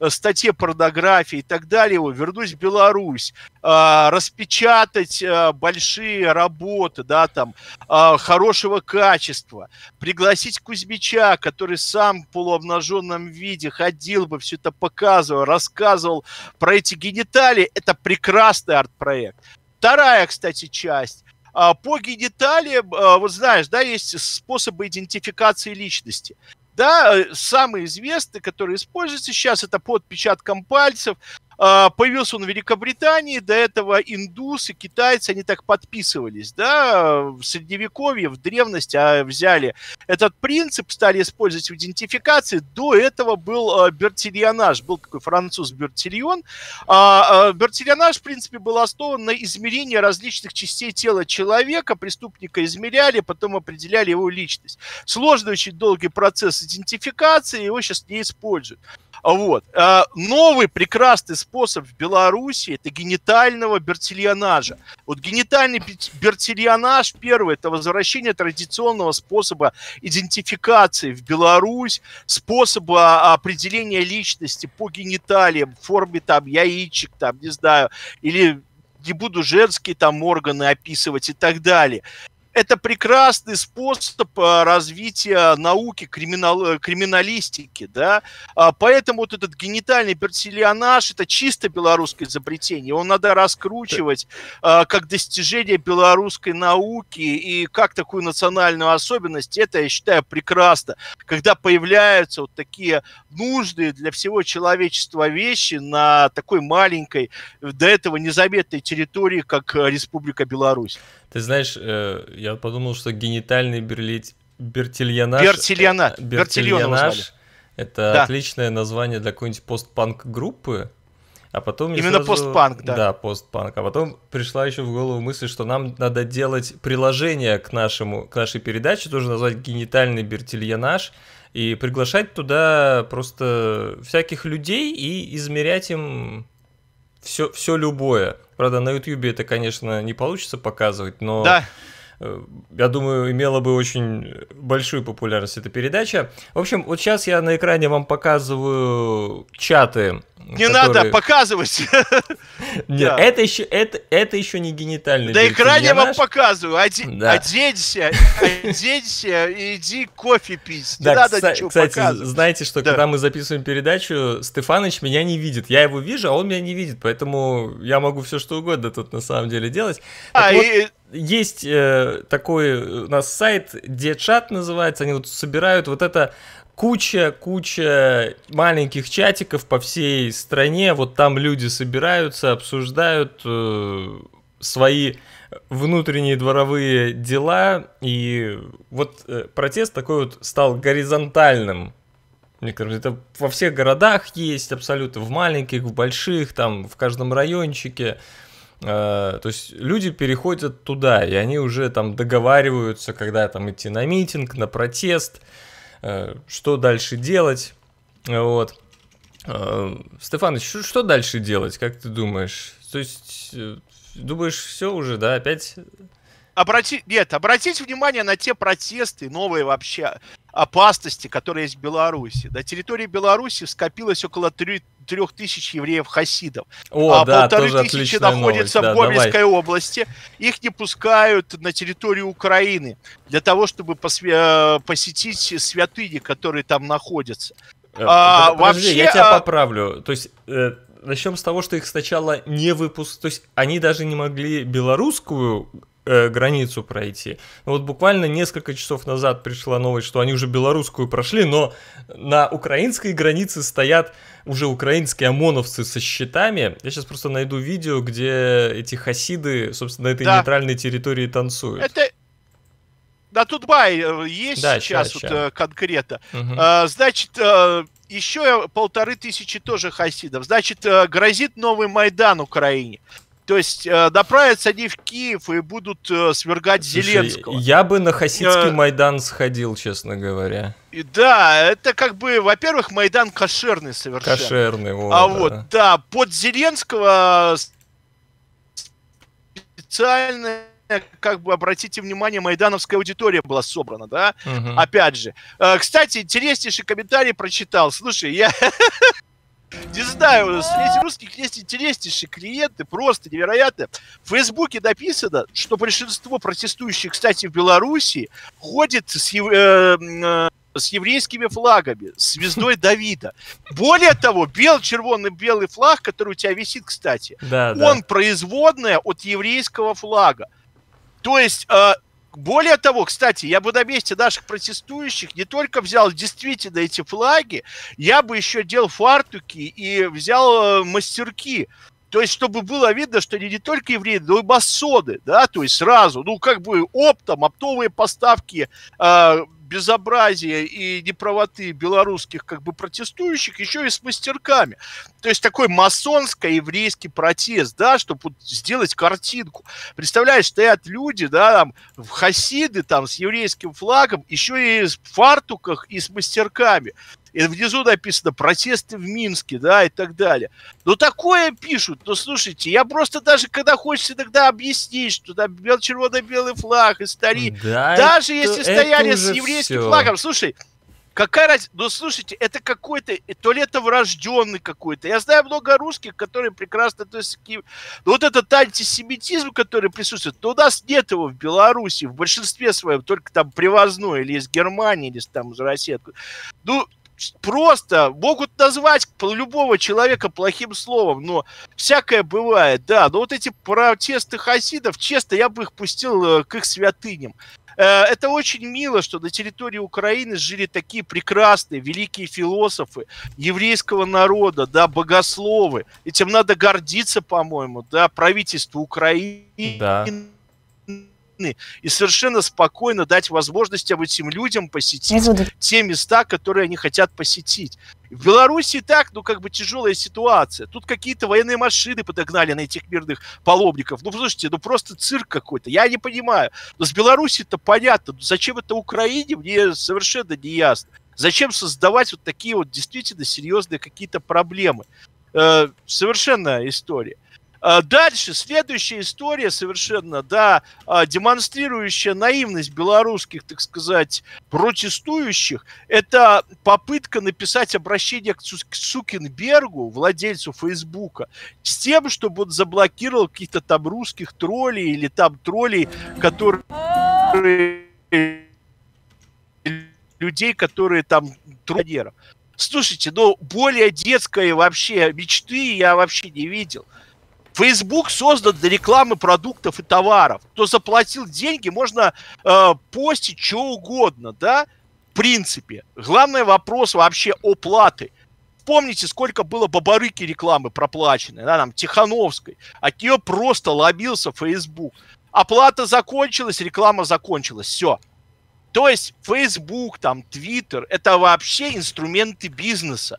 Э, статье порнографии и так далее, вернусь в Беларусь, а, распечатать э, большие работы, да, там, а, хорошего качества, пригласить Кузьмича, который сам в полуобнаженном виде ходил бы, все это показывал, рассказывал про эти гениталии, это прекрасный арт-проект. Вторая, кстати, часть а, по гениталиям, э, вот знаешь, да, есть способы идентификации личности. Да, э, самый известный, который используется сейчас, это по отпечаткам пальцев. А, появился он в Великобритании, до этого индусы, китайцы, они так подписывались, да, в Средневековье, в древности а взяли этот принцип, стали использовать в идентификации. До этого был а, бертильонаж, был такой француз бертильон. А, бертильонаж, в принципе, был основан на измерении различных частей тела человека, преступника измеряли, потом определяли его личность. Сложный очень долгий процесс идентификации, его сейчас не используют. Вот. А, новый прекрасный способ в Беларуси – это генитального бертильонажа. Вот генитальный бертильонаж, первый это возвращение традиционного способа идентификации в Беларусь, способа а, определения личности по гениталиям, форме там яичек, там, не знаю, или не буду женские там органы описывать и так далее это прекрасный способ а, развития науки криминал, э, криминалистики, да, а, поэтому вот этот генитальный персилионаж это чисто белорусское изобретение, его надо раскручивать а, как достижение белорусской науки и как такую национальную особенность, это я считаю прекрасно, когда появляются вот такие нужные для всего человечества вещи на такой маленькой, до этого незаметной территории, как э, Республика Беларусь. Ты знаешь, э, я подумал, что генитальный берлит... бертильонаж... Бертильонаж. Э, бертильонаж. Это да. отличное название для какой-нибудь постпанк группы. А потом Именно сразу... постпанк, да. Да, постпанк. А потом пришла еще в голову мысль, что нам надо делать приложение к, нашему, к нашей передаче, тоже назвать «Генитальный бертильонаж», и приглашать туда просто всяких людей и измерять им все, все любое. Правда, на Ютьюбе это, конечно, не получится показывать, но... Да я думаю, имела бы очень большую популярность эта передача. В общем, вот сейчас я на экране вам показываю чаты. Не которые... надо показывать! [LAUGHS] Нет, это еще это это еще не генитальный. На экране я вам показываю. Оденься, [LAUGHS] оденься и иди кофе пить. Не надо ничего показывать. знаете, что когда мы записываем передачу, Стефаныч меня не видит. Я его вижу, а он меня не видит, поэтому я могу все что угодно тут на самом деле делать. А, и есть э, такой э, у нас сайт, Дедшат называется, они вот собирают вот это куча-куча маленьких чатиков по всей стране, вот там люди собираются, обсуждают э, свои внутренние дворовые дела, и вот э, протест такой вот стал горизонтальным. мне кажется, это во всех городах есть абсолютно, в маленьких, в больших, там в каждом райончике. Э, то есть люди переходят туда, и они уже там договариваются, когда там идти на митинг, на протест, э, что дальше делать, вот. Э, Стефаныч, что дальше делать, как ты думаешь? То есть, думаешь, все уже, да, опять... Обрати... Нет, обратите внимание на те протесты, новые вообще опасности, которые есть в Беларуси. На территории Беларуси скопилось около 3 трех тысяч евреев-хасидов. О, а да, полторы тысячи находятся новость. в Гомельской да, области. Их не пускают на территорию Украины для того, чтобы посвя- э, посетить святыни, которые там находятся. Э, а, Подожди, вообще, я тебя а... поправлю. То есть э, начнем с того, что их сначала не выпускали. То есть они даже не могли белорусскую э, границу пройти. Ну, вот буквально несколько часов назад пришла новость, что они уже белорусскую прошли, но на украинской границе стоят уже украинские ОМОНовцы со щитами. Я сейчас просто найду видео, где эти хасиды, собственно, на этой да. нейтральной территории танцуют. Это, на Тутбай э, есть да, сейчас ща, вот, ща. Э, конкретно. Угу. А, значит, еще полторы тысячи тоже хасидов. Значит, грозит новый Майдан Украине. То есть э, направятся они в Киев и будут э, свергать Слушай, Зеленского. Я бы на Хасидский э... Майдан сходил, честно говоря. И, да, это как бы, во-первых, Майдан кошерный совершенно. Кошерный, вот. А да. вот, да, под Зеленского специальная как бы обратите внимание, майдановская аудитория была собрана, да? Угу. Опять же. Э, кстати, интереснейший комментарий прочитал. Слушай, я [LAUGHS] Не знаю, среди русских есть интереснейшие клиенты, просто невероятно. В Фейсбуке написано, что большинство протестующих, кстати, в Беларуси ходит с, э, э, с еврейскими флагами, с звездой [LAUGHS] Давида. Более того, бел, червонный белый флаг, который у тебя висит, кстати, да, он да. производная от еврейского флага. То есть э, более того, кстати, я бы на месте наших протестующих не только взял действительно эти флаги, я бы еще делал фартуки и взял э, мастерки. То есть, чтобы было видно, что они не только евреи, но и масоны, да, то есть сразу, ну, как бы оптом, оптовые поставки, э, безобразия и неправоты белорусских как бы протестующих еще и с мастерками. То есть такой масонско-еврейский протест, да, чтобы вот сделать картинку. Представляешь, стоят люди, да, там, в хасиды, там, с еврейским флагом, еще и в фартуках и с мастерками. И внизу написано протесты в Минске, да, и так далее. Но такое пишут. Но слушайте, я просто даже, когда хочется иногда объяснить, что там бел червоно-белый флаг, истори. Да, даже это, если это стояли с еврейским все. флагом. Слушай, Какая разница? Ну, слушайте, это какой-то, то ли это врожденный какой-то. Я знаю много русских, которые прекрасно относятся к ним. Но ну, вот этот антисемитизм, который присутствует, но у нас нет его в Беларуси, в большинстве своем, только там привозной, или из Германии, или там из России. Ну, просто могут назвать любого человека плохим словом, но всякое бывает, да. Но вот эти протесты хасидов, честно, я бы их пустил э, к их святыням. Э, это очень мило, что на территории Украины жили такие прекрасные, великие философы еврейского народа, да, богословы. Этим надо гордиться, по-моему, да, правительство Украины. Да сытны, и совершенно спокойно дать возможность этим людям посетить те места, которые они хотят посетить. В Беларуси так, ну, как бы тяжелая ситуация. Тут какие-то военные машины подогнали на этих мирных паломников. Ну, слушайте, ну, просто цирк какой-то. Я не понимаю. Но с Беларуси-то понятно. Ну, зачем это Украине, мне совершенно не ясно. Зачем создавать вот такие вот действительно серьезные какие-то проблемы? Э, совершенно история. А, дальше, следующая история совершенно, да, а, демонстрирующая наивность белорусских, так сказать, протестующих, это попытка написать обращение к Сукенбергу, владельцу Фейсбука, с тем, чтобы он заблокировал каких-то там русских троллей или там троллей, которые людей, которые там трудеров. Слушайте, ну более детской вообще мечты я вообще не видел. Facebook создан для рекламы продуктов и товаров. Кто заплатил деньги, можно э, постить что угодно, да, в принципе. Главный вопрос вообще оплаты. Помните, сколько было бабарыки рекламы проплаченной, да, там, Тихановской. От нее просто лобился Facebook. Оплата закончилась, реклама закончилась, все. То есть Facebook, там, Twitter – это вообще инструменты бизнеса.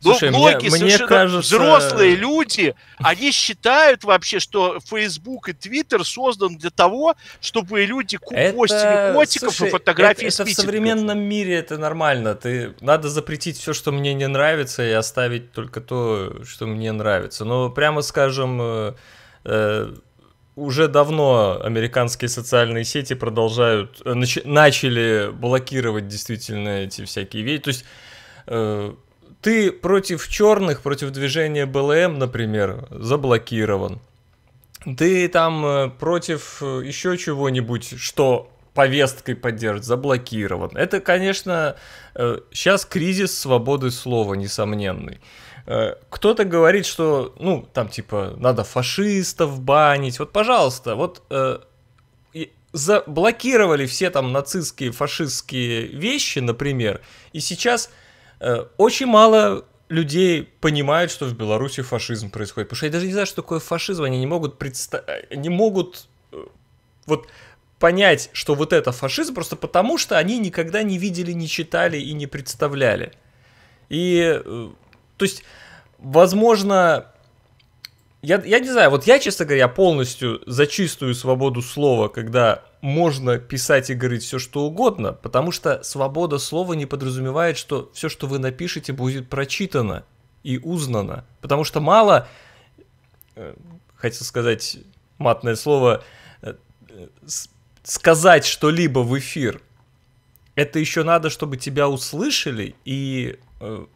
Слушай, многие мне, совершенно мне кажется... взрослые люди, они считают вообще, что Facebook и Twitter создан для того, чтобы люди это... котиков Слушай, и фотографии это, это в современном мире это нормально. Ты надо запретить все, что мне не нравится, и оставить только то, что мне нравится. Но прямо скажем, э, э уже давно американские социальные сети продолжают э, нач... начали блокировать действительно эти всякие вещи. То есть э, ты против черных, против движения БЛМ, например, заблокирован. Ты там э, против э, еще чего-нибудь, что повесткой поддержит, заблокирован. Это, конечно, сейчас э, кризис свободы слова, несомненный. Кто-то говорит, что, ну, там, типа, надо фашистов банить. Вот, пожалуйста, вот заблокировали все там нацистские, фашистские вещи, например, и сейчас Э, очень мало людей понимают, что в Беларуси фашизм происходит. Потому что я даже не знаю, что такое фашизм. Они не могут представить, э, не могут э, вот понять, что вот это фашизм, просто потому что они никогда не видели, не читали и не представляли. И, то есть, возможно, я, я не знаю, вот я, честно говоря, полностью за чистую свободу слова, когда можно писать и говорить все, что угодно, потому что свобода слова не подразумевает, что все, что вы напишете, будет прочитано и узнано. Потому что мало, э, хотел сказать матное слово, э, сказать что-либо в эфир. Это еще надо, чтобы тебя услышали и э,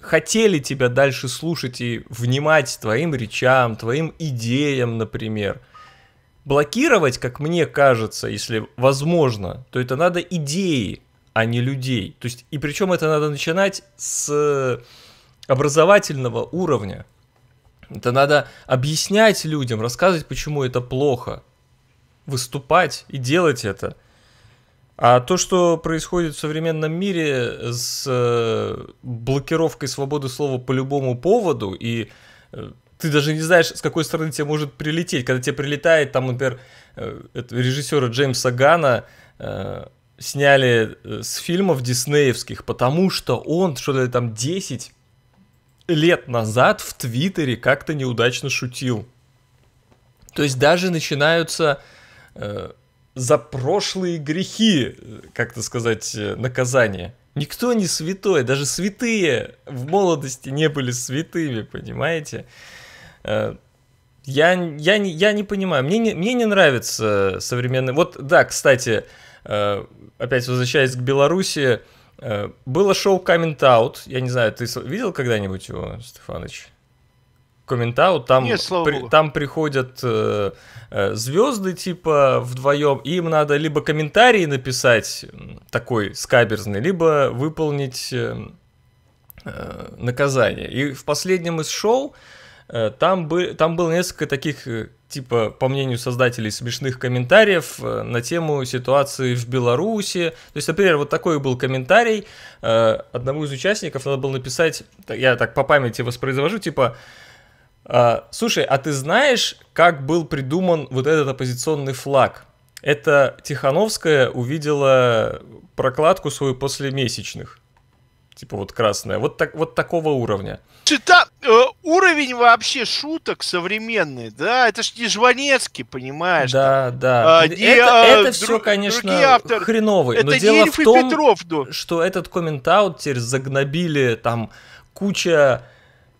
хотели тебя дальше слушать и внимать твоим речам, твоим идеям, например – блокировать, как мне кажется, если возможно, то это надо идеи, а не людей. То есть, и причем это надо начинать с образовательного уровня. Это надо объяснять людям, рассказывать, почему это плохо, выступать и делать это. А то, что происходит в современном мире с э, блокировкой свободы слова по любому поводу и э, ты даже не знаешь, с какой стороны тебе может прилететь. Когда тебе прилетает, там, например, э, режиссера Джеймса Гана э, сняли э, с фильмов диснеевских, потому что он что-то там 10 лет назад в Твиттере как-то неудачно шутил. То есть даже начинаются э, за прошлые грехи, э, как-то сказать, наказания. Никто не святой, даже святые в молодости не были святыми, понимаете? Э, Э, я, я, не, я не понимаю. Мне не, мне не нравится современный... Вот, да, кстати, э, опять возвращаясь к Беларуси, э, было шоу Comment Out. Я не знаю, ты видел когда-нибудь его, Стефаныч? Comment Out. Там, Нет, при, Богу. там приходят звезды типа вдвоем, и им надо либо комментарий написать такой скаберзный, либо выполнить эм, наказание. И в последнем из шоу Э, там, бы, там было несколько таких, э, типа, по мнению создателей, смешных комментариев э, на тему ситуации в Беларуси. То есть, например, вот такой был комментарий одного из участников, надо было написать, я так по памяти воспроизвожу, типа, «А, «Слушай, а ты знаешь, как был придуман вот этот оппозиционный флаг?» Это Тихановская увидела прокладку свою после месячных типа вот красная, вот, так, вот такого уровня. Чита уровень вообще шуток современный, да, это ж не Жванецкий, понимаешь? Да, да. А, это не, это а, все, друг, конечно, авторы. хреновый. Это но дело в том, Петров, ну. что этот коммент теперь загнобили там куча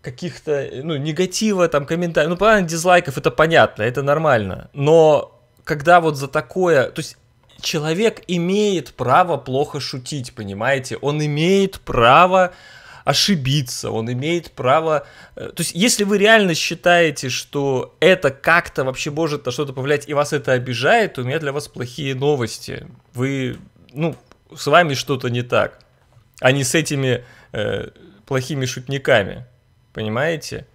каких-то, ну, негатива, там, комментариев. Ну, понятно, дизлайков, это понятно, это нормально. Но когда вот за такое... То есть человек имеет право плохо шутить, понимаете? Он имеет право ошибиться, он имеет право... Э, то есть, если вы реально считаете, что это как-то вообще может на что-то повлиять, и вас это обижает, то у меня для вас плохие новости. Вы, ну, с вами что-то не так, а не с этими э, плохими шутниками, понимаете?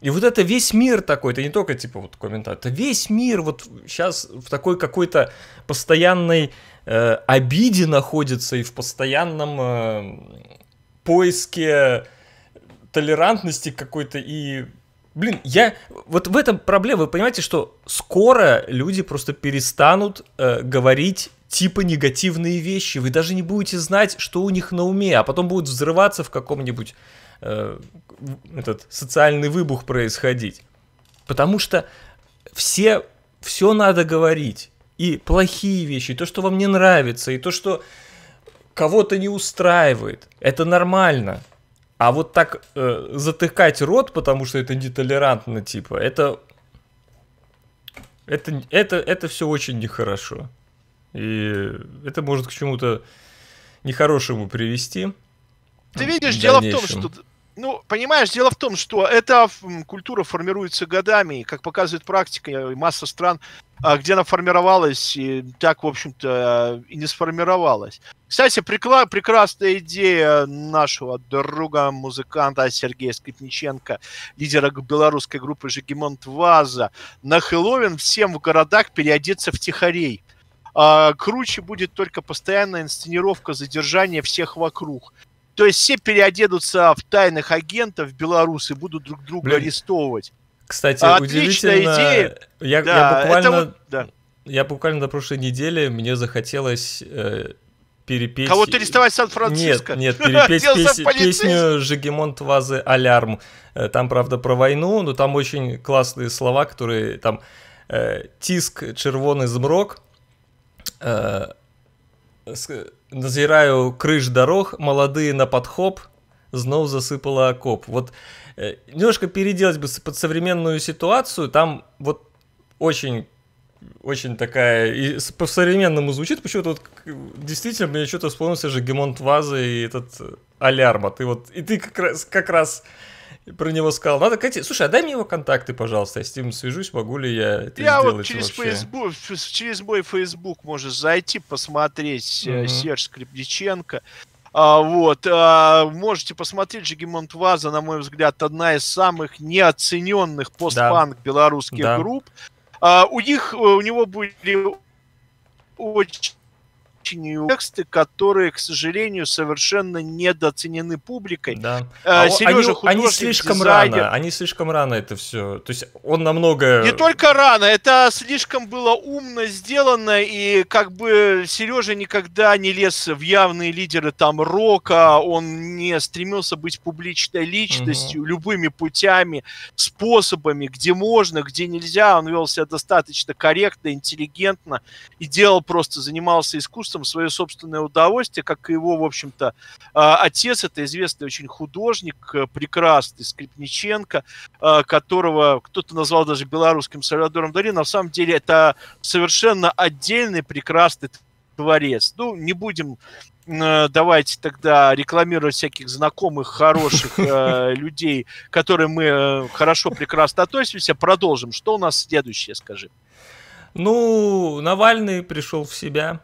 И вот это весь мир такой, это не только типа вот комментарий, это весь мир вот сейчас в такой какой-то постоянной э, обиде находится и в постоянном э, поиске толерантности какой-то и... Блин, я... Вот в этом проблема. Вы понимаете, что скоро люди просто перестанут э, говорить типа негативные вещи. Вы даже не будете знать, что у них на уме, а потом будет взрываться в каком-нибудь э, этот социальный выбух происходить. Потому что все, все надо говорить. И плохие вещи, и то, что вам не нравится, и то, что кого-то не устраивает. Это нормально. А вот так э, затыкать рот, потому что это нетолерантно, типа, это... Это, это, это все очень нехорошо. И это может к чему-то нехорошему привести. Ты видишь, в дело в том, что ну, понимаешь, дело в том, что эта культура формируется годами, и, как показывает практика, и масса стран, а, где она формировалась, и так, в общем-то, и не сформировалась. Кстати, прикла- прекрасная идея нашего друга, музыканта Сергея Скрипниченко, лидера белорусской группы «Жегемонт Ваза», на Хэллоуин всем в городах переодеться в тихарей. А, круче будет только постоянная инсценировка задержания всех вокруг – то есть все переоденутся в тайных агентов белорусы, будут друг друга Блин. арестовывать. Кстати, Отличная удивительно. Идея. Я, да, я буквально, это вот, да. я буквально на прошлой неделе мне захотелось э, перепеть. Кого-то арестовать Сан-Франциско? Нет, нет, [LAUGHS] перепеть пес... песню Жигемон Твазы Алярм. Э, там, правда, про войну, но там очень классные слова, которые там э, тиск червоный змрок. Э, назіраю крыж дорог, молодые на подхоп, зноў засыпала окоп. Вот э, немножко переделать бы под современную ситуацию, там вот очень очень такая, и по-современному звучит, почему тут действительно мне что-то вспомнился же Гемонт Вазы и этот э, Алярма. Ты вот, и ты как раз, как раз про него сказал. Надо, Кати, слушай, а дай мне его контакты, пожалуйста, я с ним свяжусь, могу ли я это Я вот через вообще? Facebook, через мой Facebook можешь зайти, посмотреть угу. Серж Скрипниченко. А, вот, а, можете посмотреть Жиги Монтваза, на мой взгляд, одна из самых неоцененных постпанк да. белорусских да. групп. А, у них, э, у него были очень очень тексты, которые, к сожалению, совершенно недооценены публикой. Да. Э, а, Сережа, они, они слишком дизайнер. рано, они слишком рано это все. То есть он намного... Не только рано, это слишком было умно сделано, и как бы Сережа никогда не лез в явные лидеры там рока, он не стремился быть публичной личностью, угу. любыми путями, способами, где можно, где нельзя, он вел себя достаточно корректно, интеллигентно и делал просто, занимался искусством искусством, свое собственное удовольствие, как и его, в общем-то, а, отец, это известный очень художник, э, прекрасный Скрипниченко, а, которого кто-то назвал даже белорусским Сальвадором Дали, на самом деле это совершенно отдельный прекрасный творец. Ну, не будем э, давайте тогда рекламировать всяких знакомых, хороших э, [LAUGHS] людей, которые мы э, хорошо, прекрасно относимся. Продолжим. Что у нас следующее, скажи? Ну, Навальный пришел в себя.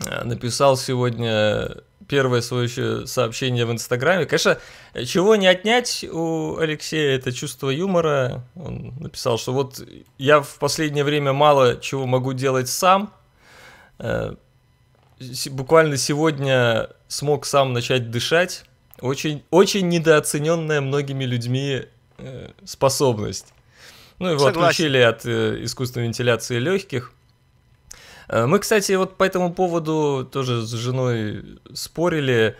Э, написал сегодня первое свое сообщение в Инстаграме. Конечно, чего не отнять у Алексея, это чувство юмора. Он написал, что вот я в последнее время мало чего могу делать сам. Э, буквально сегодня смог сам начать дышать. Очень, очень недооцененная многими людьми э, способность. Ну, его Согласен. отключили от искусственной вентиляции легких – Э, мы, кстати, вот по этому поводу тоже с женой спорили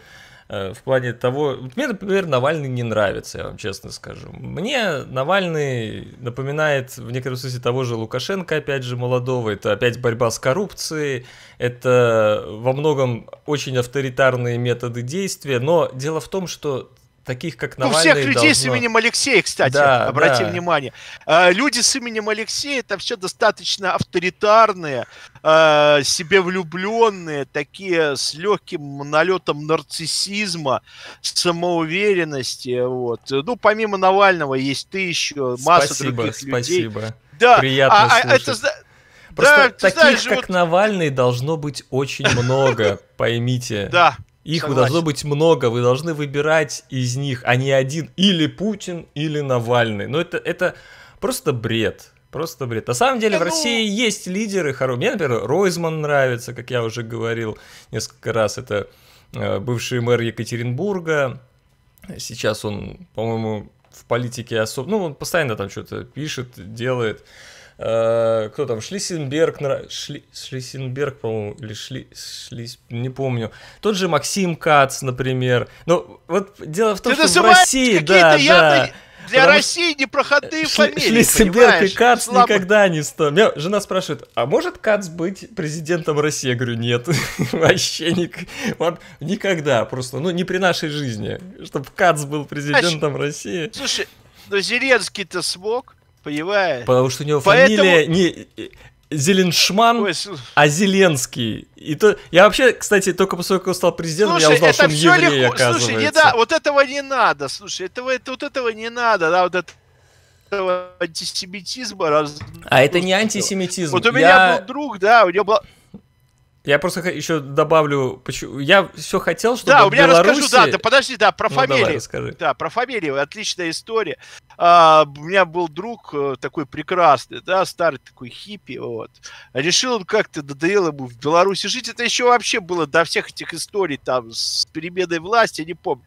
э, в плане того... Мне, например, Навальный не нравится, я вам честно скажу. Мне Навальный напоминает в некотором смысле того же Лукашенко, опять же, молодого. Это опять борьба с коррупцией, это во многом очень авторитарные методы действия. Но дело в том, что таких как ну, Навальный. У всех людей должно... с именем Алексей, кстати, да, обрати да. внимание. А, люди с именем Алексей это все достаточно авторитарные, а, себе влюбленные, такие с легким налетом нарциссизма, самоуверенности. Вот. Ну, помимо Навального есть ты еще, масса спасибо, других людей. Спасибо, Да, а, Приятно а, слушать. это, Просто да, таких, знаешь, как вот... Навальный, должно быть очень много, [LAUGHS] поймите. Да, их Согласен. должно быть много, вы должны выбирать из них, а не один, или Путин, или Навальный. Но ну, это, это просто бред. Просто бред. На самом деле да в ну России ну... есть лидеры хорошие. Мне, например, Ройзман нравится, как я уже говорил несколько раз. Это э, бывший мэр Екатеринбурга. Сейчас он, по-моему, в политике особо... Ну, он постоянно там что-то пишет, делает. Э, кто там, Шлиссенберг, Шли, Шлиссенберг, по-моему, или Шли, Шлис, не помню. Тот же Максим Кац, например. Ну, вот дело в том, Ты что в России, да, явно... да. Для Потому России непроходные ш... фамилии, Шлиссенберг и Кац Слабо. никогда не стал. Меня жена спрашивает, а может Кац быть президентом России? Я говорю, нет, [LAUGHS] вообще ник... вот, никогда просто, ну не при нашей жизни, чтобы Кац был президентом Значит, России. Слушай, но ну, Зеленский-то смог, Понимаешь? Потому что у него Поэтому... фамилия не э, Зеленшман, Ой, а Зеленский. И то... Я вообще, кстати, только после того, как стал президентом, слушай, я узнал, это что он все еврей, легко... оказывается. Слушай, не да, вот этого не надо, слушай, этого, это, вот этого не надо, да, вот это антисемитизма раз... А это не антисемитизм. Вот у меня я... был друг, да, у него была я просто еще добавлю, почему я все хотел, чтобы Да, у меня Беларуси... расскажу, да, да, подожди, да, про ну, фамилии. Давай, Да, про фамилии, отличная история. А, у меня был друг э, такой прекрасный, да, старый такой хиппи, вот. Решил он как-то, надоело ему в Беларуси жить, это еще вообще было до всех этих историй там с переменой власти, не помню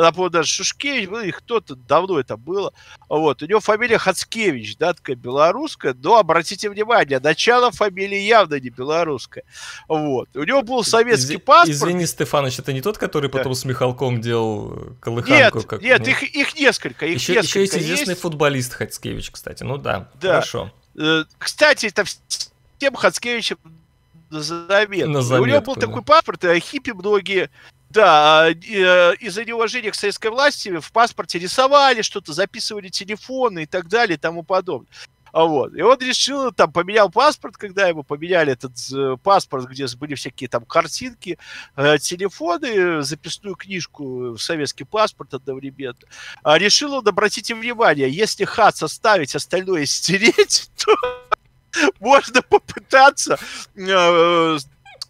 тогда, по даже Шушкевич был, и кто-то, давно это было. Вот, у него фамилия Хацкевич, да, такая белорусская, но, обратите внимание, начало фамилии явно не белорусская. Вот, у него был советский Из, паспорт. Извини, Стефаныч, это не тот, который потом да. с Михалком делал колыханку? Нет, как, нет, ну... их, их несколько, их еще, несколько еще есть. известный есть. футболист Хацкевич, кстати, ну да, да. хорошо. Э, кстати, это всем Хацкевичем на заметку. На заметку. у него был да. такой паспорт, а хиппи многие да, э, э, из-за неуважения к советской власти в паспорте рисовали что-то, записывали телефоны и так далее и тому подобное. А вот. И он решил, там, поменял паспорт, когда ему поменяли этот э, паспорт, где были всякие там картинки, э, телефоны, записную книжку, э, в советский паспорт одновременно. А решил он, обратите внимание, если хат составить, остальное стереть, [LAUGHS] то можно попытаться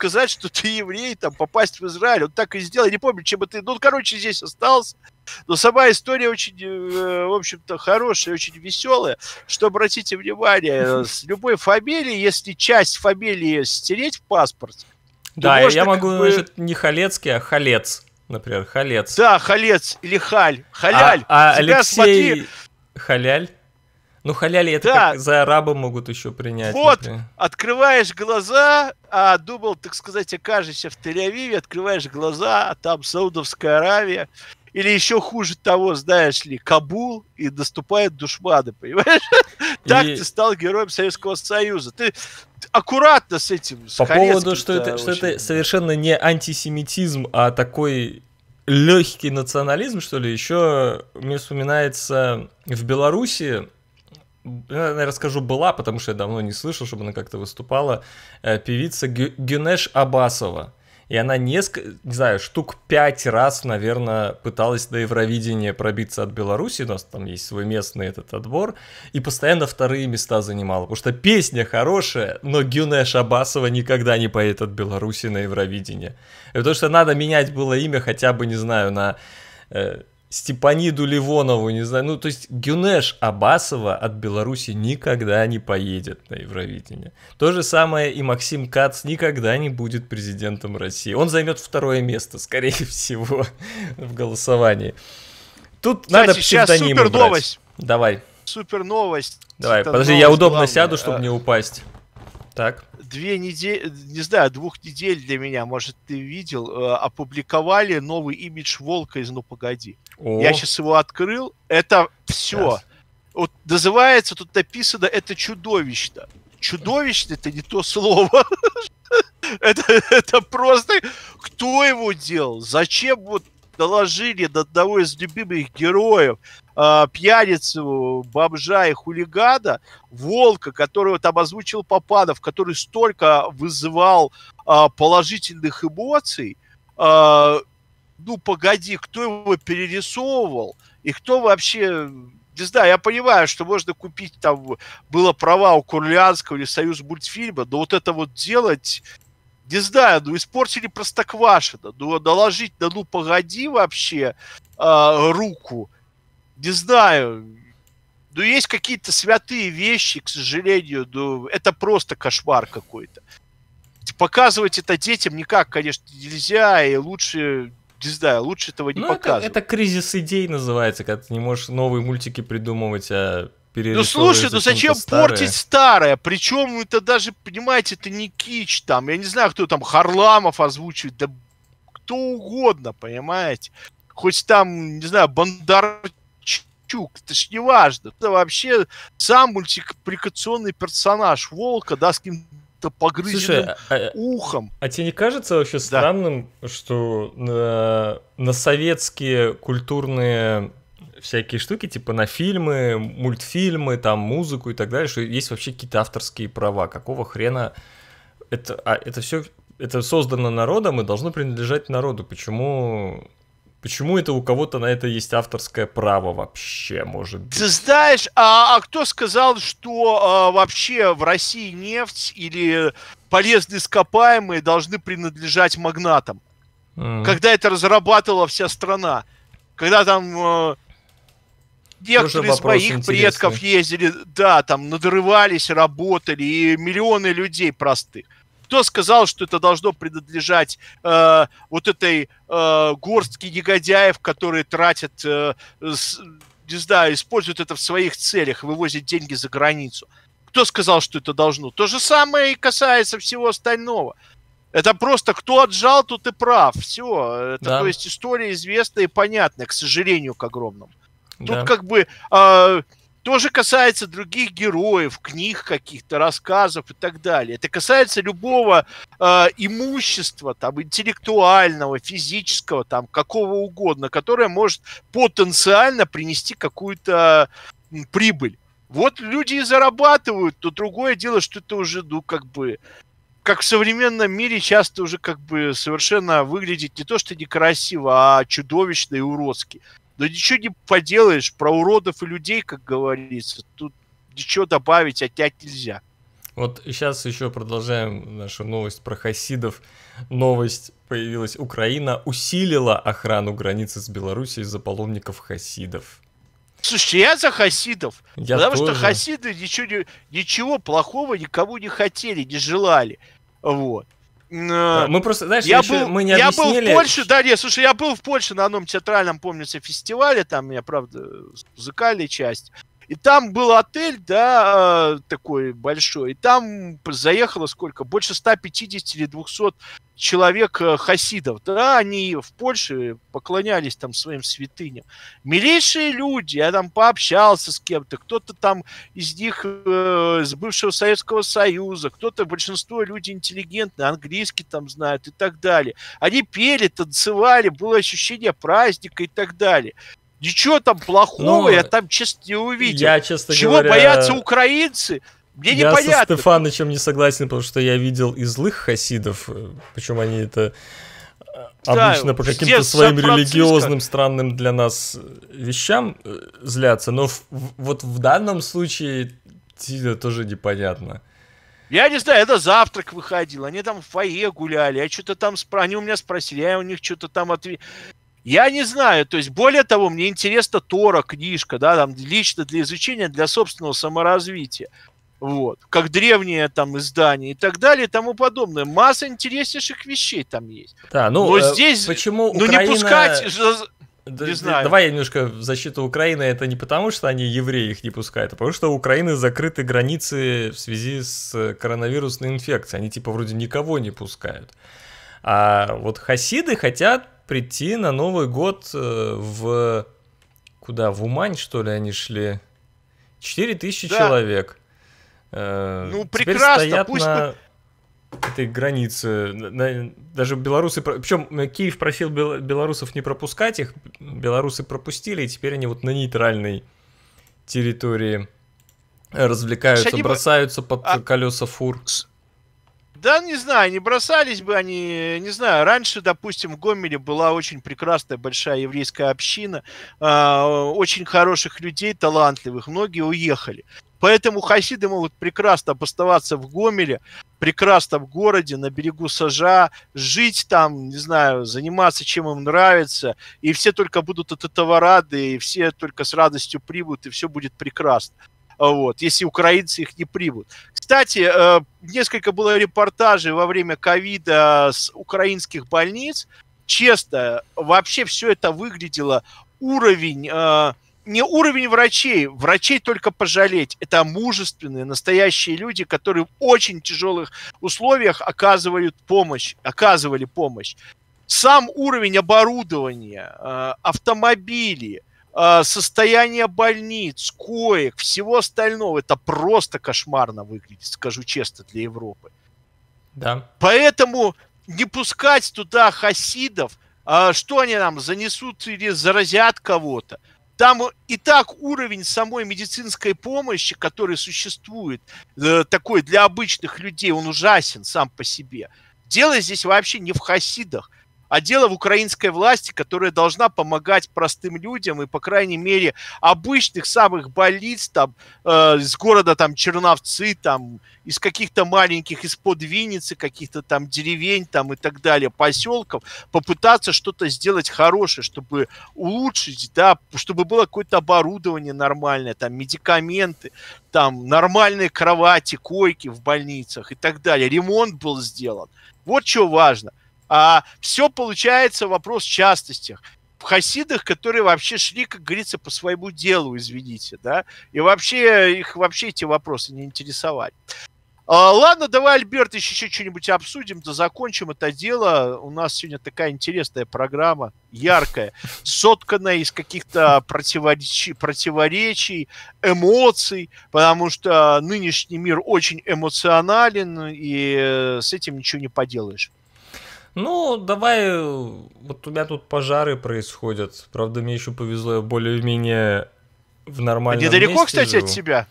сказать, что ты еврей, там, попасть в Израиль. Он так и сделал. Я не помню, чем бы ты... Ну, короче, здесь остался. Но сама история очень, э, в общем-то, хорошая, очень веселая. Что, обратите внимание, э, с любой фамилии, если часть фамилии стереть в паспорт... Да, можно, я могу, бы... значит, не Халецкий, а Халец, например, Халец. Да, Халец или Халь, а, Халяль. А, а Алексей... Смотри... Халяль? Ну, халяли это да. как за араба могут еще принять. Вот, например. открываешь глаза, а думал, так сказать, окажешься в Тель-Авиве, открываешь глаза, а там Саудовская Аравия. Или еще хуже того, знаешь ли, Кабул, и наступают душманы, понимаешь? [LAUGHS] Так ты стал героем Советского Союза. Ты аккуратно с этим. По поводу, что это, что это совершенно не антисемитизм, а такой легкий национализм, что ли, еще мне вспоминается в Беларуси я, наверное, скажу была, потому что я давно не слышал, чтобы она как-то выступала, э, певица Гю- Гюнеш Абасова. И она несколько, не знаю, штук пять раз, наверное, пыталась на Евровидение пробиться от Беларуси. У нас там есть свой местный этот отбор. И постоянно вторые места занимала. Потому что песня хорошая, но Гюнеш Шабасова никогда не поедет от Беларуси на Евровидение. И потому что надо менять было имя хотя бы, не знаю, на э, Степаниду Ливонову, не знаю. Ну, то есть Гюнеш Абасова от Беларуси никогда не поедет на Евровидение. То же самое и Максим Кац никогда не будет президентом России. Он займет второе место, скорее [LAUGHS] всего, в голосовании. Тут Кстати, надо сейчас супер новость. Давай. Супер новость. Давай, подожди, я удобно главная. сяду, чтобы а... не упасть. Так. Две недели, не знаю, двух недель для меня, может, ты видел, э, опубликовали новый имидж Волка из «Ну, погоди». О. Я сейчас его открыл. Это все. Yes. Вот называется, тут написано, это чудовищно. Чудовищно это не то слово. [LAUGHS] это, это просто кто его делал? Зачем вот доложили до одного из любимых героев, а, пьяницу, бомжа и хулигана, Волка, которого там озвучил Попадов, который столько вызывал а, положительных эмоций, а, ну, погоди, кто его перерисовывал и кто вообще не знаю, я понимаю, что можно купить там, было права у Курлянского или Союз мультфильма, но вот это вот делать не знаю, ну испортили Простоквашино, ну наложить да, ну погоди вообще э, руку, не знаю, ну есть какие-то святые вещи, к сожалению, ну это просто кошмар какой-то. Показывать это детям никак, конечно, нельзя, и лучше не знаю, лучше этого не ну, показывают. Это, это кризис идей называется, когда ты не можешь новые мультики придумывать, а ну слушай, ну зачем старое? портить старое? Причем это даже, понимаете, это не кич там. Я не знаю, кто там Харламов озвучивает, да кто угодно, понимаете. Хоть там, не знаю, Бондарчук, это ж не важно. Это вообще сам мультипликационный персонаж Волка, да, с каким-то погрызенным Слушай, а, а, ухом. А, а тебе не кажется вообще странным, что на, на советские культурные всякие штуки, типа на фильмы, мультфильмы, там музыку и так далее, что есть вообще какие-то авторские права. Какого хрена это, а, это все это создано народом и должно принадлежать народу. Почему Почему это у кого-то на это есть авторское право вообще, может быть? Ты знаешь, а, а кто сказал, что а, вообще в России нефть или полезные ископаемые должны принадлежать магнатам? Mm. Когда это разрабатывала вся страна? Когда там а, Некоторые из моих предков ездили, да, там надрывались, работали, и миллионы людей простых. Кто сказал, что это должно принадлежать э, вот этой э, горстке негодяев, которые тратят, э, с, не знаю, используют это в своих целях, вывозят деньги за границу? Кто сказал, что это должно? То же самое и касается всего остального. Это просто кто отжал, тут и прав. Все. Это, да. то есть история известная и понятная, к сожалению, к огромному. Тут да. как бы э, тоже касается других героев, книг каких-то, рассказов и так далее. Это касается любого э, имущества, там, интеллектуального, физического, там, какого угодно, которое может потенциально принести какую-то прибыль. Вот люди и зарабатывают, то другое дело, что это уже, ну, как бы, как в современном мире часто уже как бы совершенно выглядит не то, что некрасиво, а чудовищно и уродски. Но ну, ничего не поделаешь, про уродов и людей, как говорится, тут ничего добавить, отнять нельзя. Вот сейчас еще продолжаем нашу новость про хасидов. Новость появилась. Украина усилила охрану границы с Белоруссией за паломников хасидов. Слушай, я за хасидов. Я потому тоже. что хасиды ничего, ничего плохого никому не хотели, не желали. Вот. Э, мы просто, знаешь, я еще, был, мы не я объяснили. был в Польше, да, нет, слушай, я был в Польше на одном театральном, помнится, фестивале, там я правда, музыкальная часть. И там был отель, да, э, такой большой. И там заехало сколько? Больше 150 или 200 человек э, хасидов. Да, они в Польше поклонялись там своим святыням. Милейшие люди, я там пообщался с кем-то, кто-то там из них э, из бывшего Советского Союза, кто-то, большинство люди интеллигентные, английский там знают и так далее. Они пели, танцевали, было ощущение праздника и так далее. Ничего там плохого ну, я там, честно, не увидел. Я, честно Чего говоря... боятся украинцы? Мне я непонятно. Я со Стефанычем не согласен, потому что я видел и злых хасидов, э, причем они это э, обычно да, по каким-то своим религиозным, странным для нас э, вещам злятся, но в, вот в данном случае тоже непонятно. Я не знаю, это завтрак выходил, они там в фойе гуляли, я что-то там спро... они у меня спросили, я у них что-то там ответил. Я не знаю, то есть более того, мне интересна Тора, книжка, да, там лично для изучения, для собственного саморазвития. Вот, как древние там издания и так далее и тому подобное. Масса интереснейших вещей там есть. Да, ну, Но э, здесь, почему ну Украина... не пускать... Да, не знаю. Давай я немножко в защиту Украины. Это не потому, что они евреи их не пускают, а потому что у Украины закрыты границы в связи с э, коронавирусной инфекцией. Они типа вроде никого не пускают. А вот хасиды хотят прийти на Новый год э, в... Куда? В Умань, что ли, они шли? 4000 да. человек. Э, ну, Теперь прекрасно, стоят пусть... На этой границы. Даже белорусы... Причем э, Киев просил белорусов не пропускать их. Белорусы пропустили, и теперь они вот на нейтральной территории развлекаются, они... бросаются под а... колеса фур. С да, не знаю, не бросались бы они, не знаю, раньше, допустим, в Гомеле была очень прекрасная большая еврейская община, э, очень хороших людей, талантливых, многие уехали. Поэтому хасиды могут прекрасно оставаться в Гомеле, прекрасно в городе, на берегу Сажа, жить там, не знаю, заниматься чем им нравится, и все только будут от этого рады, и все только с радостью примут, и все будет прекрасно. А вот, если украинцы их не примут. Кстати, э, несколько было репортажей во время ковида с украинских больниц. Честно, вообще все это выглядело уровень э, не уровень врачей, врачей только пожалеть. Это мужественные, настоящие люди, которые в очень тяжелых условиях оказывают помощь, оказывали помощь. Сам уровень оборудования, э, автомобили, Э, состояние больниц, коек, всего остального. Это просто кошмарно выглядит, скажу честно, для Европы. Да. Поэтому не пускать туда хасидов, а, что они нам занесут или заразят кого-то. Там и так уровень самой медицинской помощи, который существует, э, такой для обычных людей, он ужасен сам по себе. Дело здесь вообще не в хасидах а дело в украинской власти, которая должна помогать простым людям и, по крайней мере, обычных самых больниц там э, из города там Черновцы, там из каких-то маленьких, из под Винницы, каких-то там деревень там и так далее, поселков, попытаться что-то сделать хорошее, чтобы улучшить, да, чтобы было какое-то оборудование нормальное, там медикаменты, там нормальные кровати, койки в больницах и так далее. Ремонт был сделан. Вот что важно. А, все получается вопрос в в хасидах, которые вообще шли, как говорится, по своему делу, извините, да, и вообще э, их вообще эти вопросы не интересовали. А, ладно, давай, Альберт, еще что-нибудь обсудим, да закончим это дело. У нас сегодня такая интересная программа, яркая, сотканная из каких-то противоречий, противоречий, эмоций, потому что э, нынешний мир очень эмоционален, и э, с этим ничего не поделаешь. Ну, давай, вот у меня тут пожары происходят. Правда, мне еще повезло, я более-менее в нормальном Недалеко, месте кстати, живу. от тебя?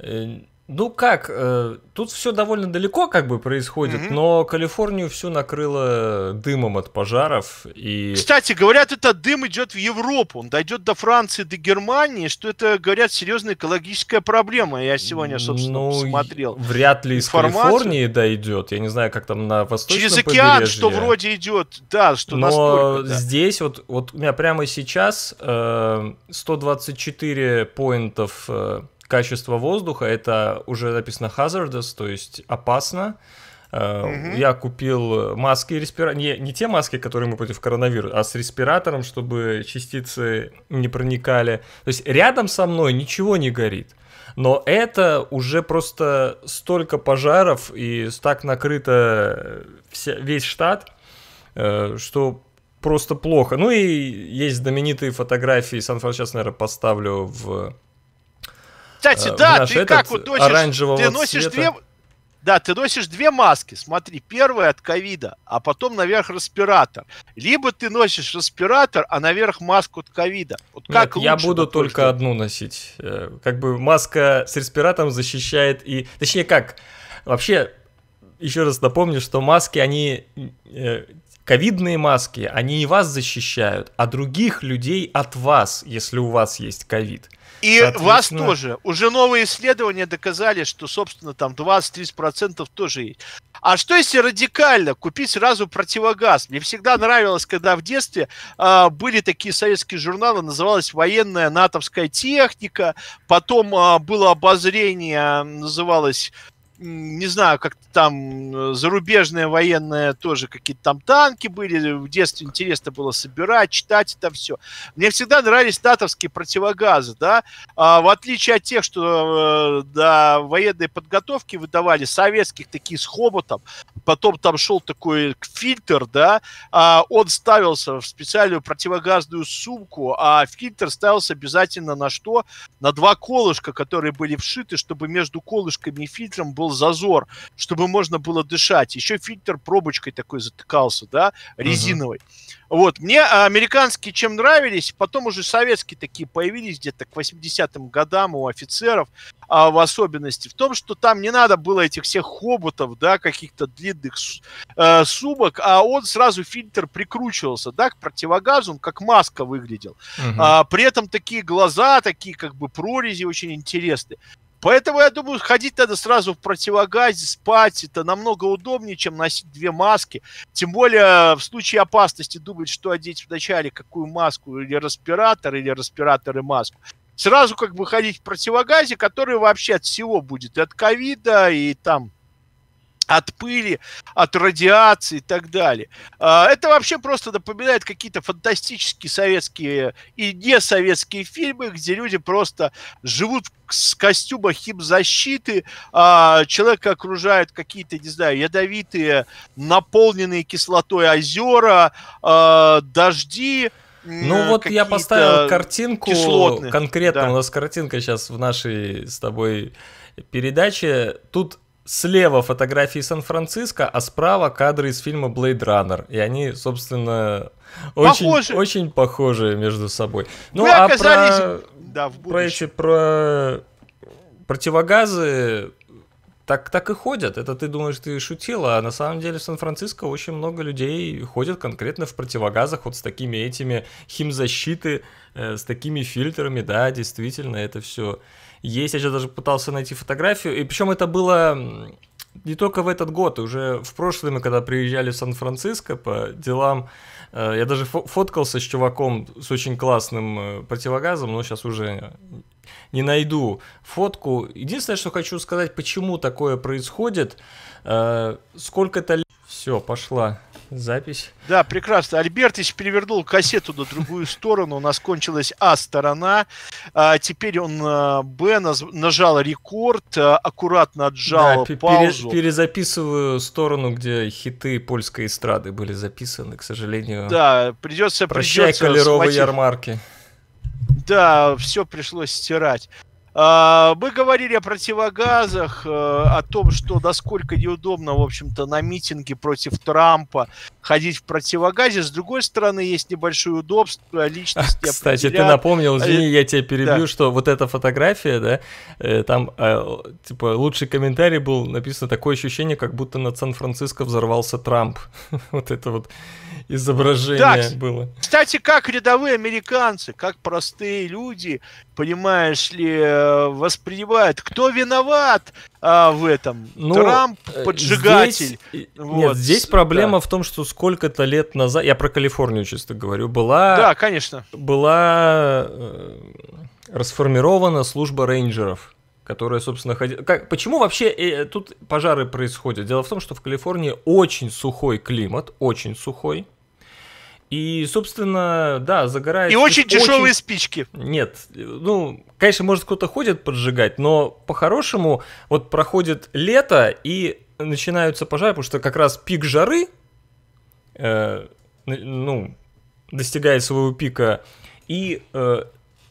Э, ну как, э, тут все довольно далеко как бы происходит, угу. но Калифорнию всю накрыло дымом от пожаров и. Кстати, говорят, этот дым идет в Европу, он дойдет до Франции, до Германии, что это, говорят, серьезная экологическая проблема. Я сегодня, собственно, ну, посмотрел. Вряд ли из информацию. Калифорнии дойдет. Я не знаю, как там на восточном Через океан, побережье. что вроде идет, да, что но настолько. Да. Здесь вот, вот у меня прямо сейчас э, 124 поинтов. Э, качество воздуха, это уже написано hazardous, то есть опасно. Mm-hmm. Я купил маски респиратор, не, не те маски, которые мы против коронавируса, а с респиратором, чтобы частицы не проникали. То есть рядом со мной ничего не горит. Но это уже просто столько пожаров и так накрыто вся, весь штат, э, что просто плохо. Ну и есть знаменитые фотографии, Сан-Франциско, наверное, поставлю в кстати, э, да, ты этот, как вот носишь, ты носишь цвета. две... Да, ты носишь две маски. Смотри, первая от ковида, а потом наверх респиратор. Либо ты носишь респиратор, а наверх маску от ковида. Вот как Нет, лучше, я буду только одну носить. Э, как бы маска с респиратором защищает и... Точнее как, вообще, еще раз напомню, что маски, они... Э, ковидные маски, они и вас защищают, а других людей от вас, если у вас есть ковид. И вас тоже. Уже новые исследования доказали, что, собственно, там 20-30% тоже есть. А что если радикально купить сразу противогаз? Мне всегда нравилось, когда в детстве э, были такие советские журналы, называлась «Военная натовская техника», потом э, было обозрение, называлось не знаю, как там э, зарубежная военная тоже какие-то там танки были. В детстве интересно было собирать, читать это все. Мне всегда нравились натовские противогазы, да. А, в отличие от тех, что до э, военной подготовки выдавали советских такие с хоботом, потом там шел такой фильтр, да, а он ставился в специальную противогазную сумку, а фильтр ставился обязательно на что? На два колышка, которые были вшиты, чтобы между колышками и фильтром был был зазор, чтобы можно было дышать. Еще фильтр пробочкой такой затыкался, да, резиновый. Угу. Вот, мне а, американские чем нравились, потом уже советские такие появились где-то к 80-м годам у офицеров, а в особенности в том, что там не надо было этих всех хоботов, да, каких-то длинных э, сумок, а он сразу фильтр прикручивался, да, к противогазу, он как маска выглядел. Угу. А, при этом такие глаза, такие как бы прорези очень интересные. Поэтому, я думаю, ходить надо сразу в противогазе, спать. Это намного удобнее, чем носить две маски. Тем более в случае опасности думать, что одеть вначале, какую маску, или респиратор, или респиратор и маску. Сразу как бы ходить в противогазе, который вообще от всего будет. И от ковида, и там от пыли, от радиации и так далее. А, это вообще просто напоминает какие-то фантастические советские и не советские фильмы, где люди просто живут с костюма химзащиты, а, человека окружают какие-то, не знаю, ядовитые, наполненные кислотой озера, а, дожди, ну вот я поставил картинку конкретно. Да. У нас картинка сейчас в нашей с тобой передаче. Тут слева фотографии Сан-Франциско, а справа кадры из фильма Blade Runner. И они, собственно, очень, похожи. очень похожи между собой. Ну, Вы а оказались... про, да, в про эти про противогазы так, так и ходят. Это ты думаешь, ты шутил, а на самом деле в Сан-Франциско очень много людей ходят конкретно в противогазах вот с такими этими химзащиты, э, с такими фильтрами, да, действительно, это все есть, я сейчас даже пытался найти фотографию. И причем это было не только в этот год, уже в прошлом, когда приезжали в Сан-Франциско по делам, э, я даже фоткался с чуваком с очень классным э, противогазом, но сейчас уже не найду фотку. Единственное, что хочу сказать, почему такое происходит, э, сколько это... Все, пошла запись. Да, прекрасно. Альбертич перевернул кассету на другую сторону. У нас кончилась А сторона. А теперь он э, Б нажал рекорд, э, аккуратно отжал да, паузу. перезаписываю сторону, где хиты польской эстрады были записаны, к сожалению. Да, придется... Прощай, придется колеровые схватить... ярмарки. Да, все пришлось стирать. А, мы говорили о противогазах, э, о том, что насколько неудобно, в общем-то, на митинге против Трампа ходить в противогазе. С другой стороны, есть небольшое удобство а, личности. [LAUGHS] кстати, ты напомнил, э, извини, я тебя перебью, да. что вот эта фотография, да, э, там, типа, лучший комментарий был написано такое ощущение, как будто над Сан-Франциско взорвался Трамп. [LAUGHS] вот это вот изображение да, было. Кстати, как рядовые американцы, как простые люди понимаешь ли, э, воспринимает. Кто виноват а, в этом? Ну, Трамп, э, поджигатель. Здесь, вот. Нет, здесь проблема да. в том, что сколько-то лет назад, я про Калифорнию чисто говорю, была... Да, конечно. Была э, расформирована служба рейнджеров которая, собственно, ходила... Как, почему вообще э, тут пожары происходят? Дело в том, что в Калифорнии очень сухой климат, очень сухой. И, собственно, да, загорает. И очень дешевые очень... спички. Нет, ну, конечно, может кто-то ходит поджигать, но по-хорошему вот проходит лето и начинаются пожары, потому что как раз пик жары, э, ну, достигает своего пика, и э,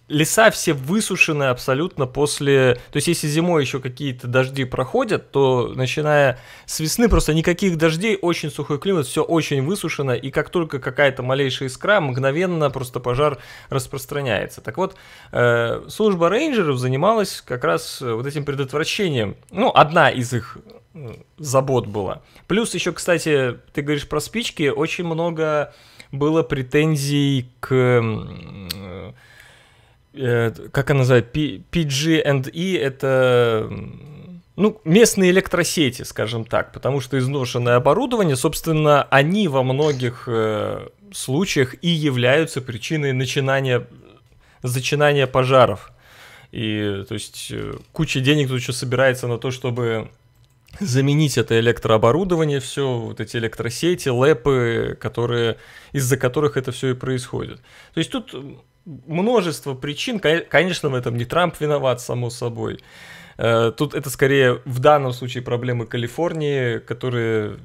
леса все высушены абсолютно после... То есть, если зимой еще какие-то дожди проходят, то начиная с весны просто никаких дождей, очень сухой климат, все очень высушено, и как только какая-то малейшая искра, мгновенно просто пожар распространяется. Так вот, э, служба рейнджеров занималась как раз э, вот этим предотвращением. Ну, одна из их забот была. Плюс еще, кстати, ты говоришь про спички, очень много было претензий к э, Э, как она называется, PG&E, это ну, местные электросети, скажем так, потому что изношенное оборудование, собственно, они во многих э, случаях и являются причиной начинания, зачинания пожаров. И, то есть, э, куча денег тут еще собирается на то, чтобы заменить это электрооборудование, все, вот эти электросети, лэпы, которые, из-за которых это все и происходит. То есть тут множество причин. Конечно, в этом не Трамп виноват, само собой. Э, тут это скорее в данном случае проблемы Калифорнии, которые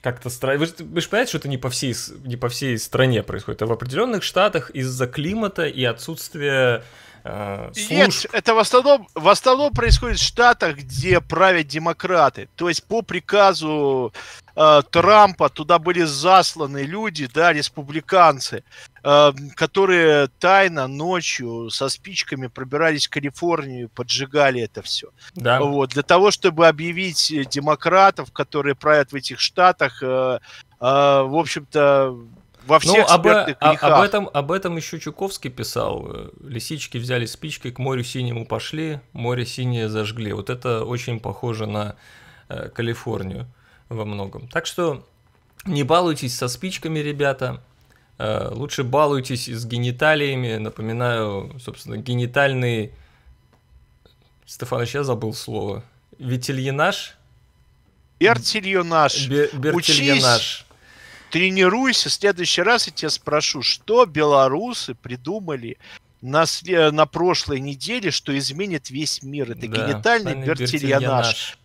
как-то стра... вы, вы же понимаете, что это не по всей не по всей стране происходит, а в определенных штатах из-за климата и отсутствия э, служб. Нет, это в основном в основном происходит в штатах, где правят демократы. То есть по приказу Э, Трампа, туда были засланы люди, да, республиканцы, э, которые тайно ночью со спичками пробирались в Калифорнию, поджигали это все. Да. Вот, для того, чтобы объявить демократов, которые правят в этих штатах, э, в общем-то, во ну, всех ну, об, а, грехах. об, этом, об этом еще Чуковский писал. Лисички взяли спички, к морю синему пошли, море синее зажгли. Вот это очень похоже на Калифорнию во многом. Так что не балуйтесь со спичками, ребята. Э, лучше балуйтесь с гениталиями. Напоминаю, собственно, генитальный... Стефан, я забыл слово. Вительенаж? Бертильонаж. Бе- Учись, тренируйся. В следующий раз я тебя спрошу, что белорусы придумали на, на прошлой неделе, что изменит весь мир. Это да, генитальный бертильонаж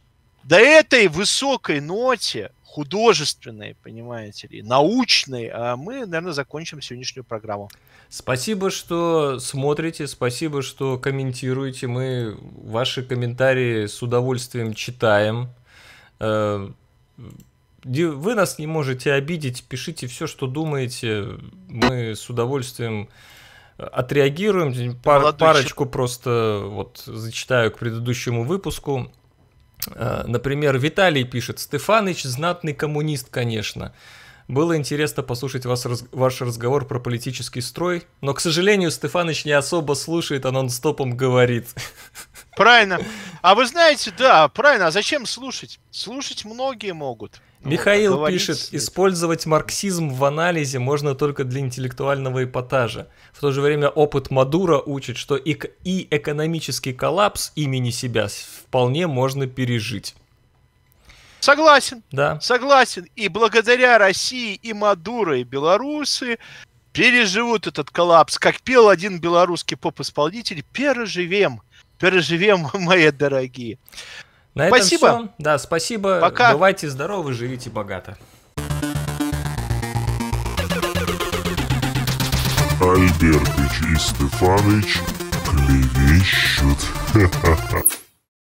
до этой высокой ноте художественной, понимаете ли, научной, а мы, наверное, закончим сегодняшнюю программу. Спасибо, что смотрите, спасибо, что комментируете. Мы ваши комментарии с удовольствием читаем. Э, вы нас не можете обидеть, пишите все, что думаете. Мы с удовольствием э, отреагируем. Пар, парочку просто вот зачитаю к предыдущему выпуску. Э, например, Виталий пишет, Стефаныч знатный коммунист, конечно. Было интересно послушать вас, раз, ваш разговор про политический строй, но, к сожалению, Стефаныч не особо слушает, а нон-стопом говорит. Правильно. А вы знаете, да, правильно, а зачем слушать? Слушать многие могут. Михаил вот, пишет, использовать марксизм в анализе можно только для интеллектуального эпатажа. В то же время опыт Мадура учит, что и, и экономический коллапс имени себя вполне можно пережить. Согласен. Да. Согласен. И благодаря России и Мадуро, и белорусы переживут этот коллапс. Как пел один белорусский поп-исполнитель, переживем. Переживем, [LAUGHS] мои дорогие. На спасибо. этом все. Да, спасибо. Пока. Бывайте здоровы, живите богато. Альбертыч и Стефаныч клевещут. Ха-ха-ха. [LAUGHS]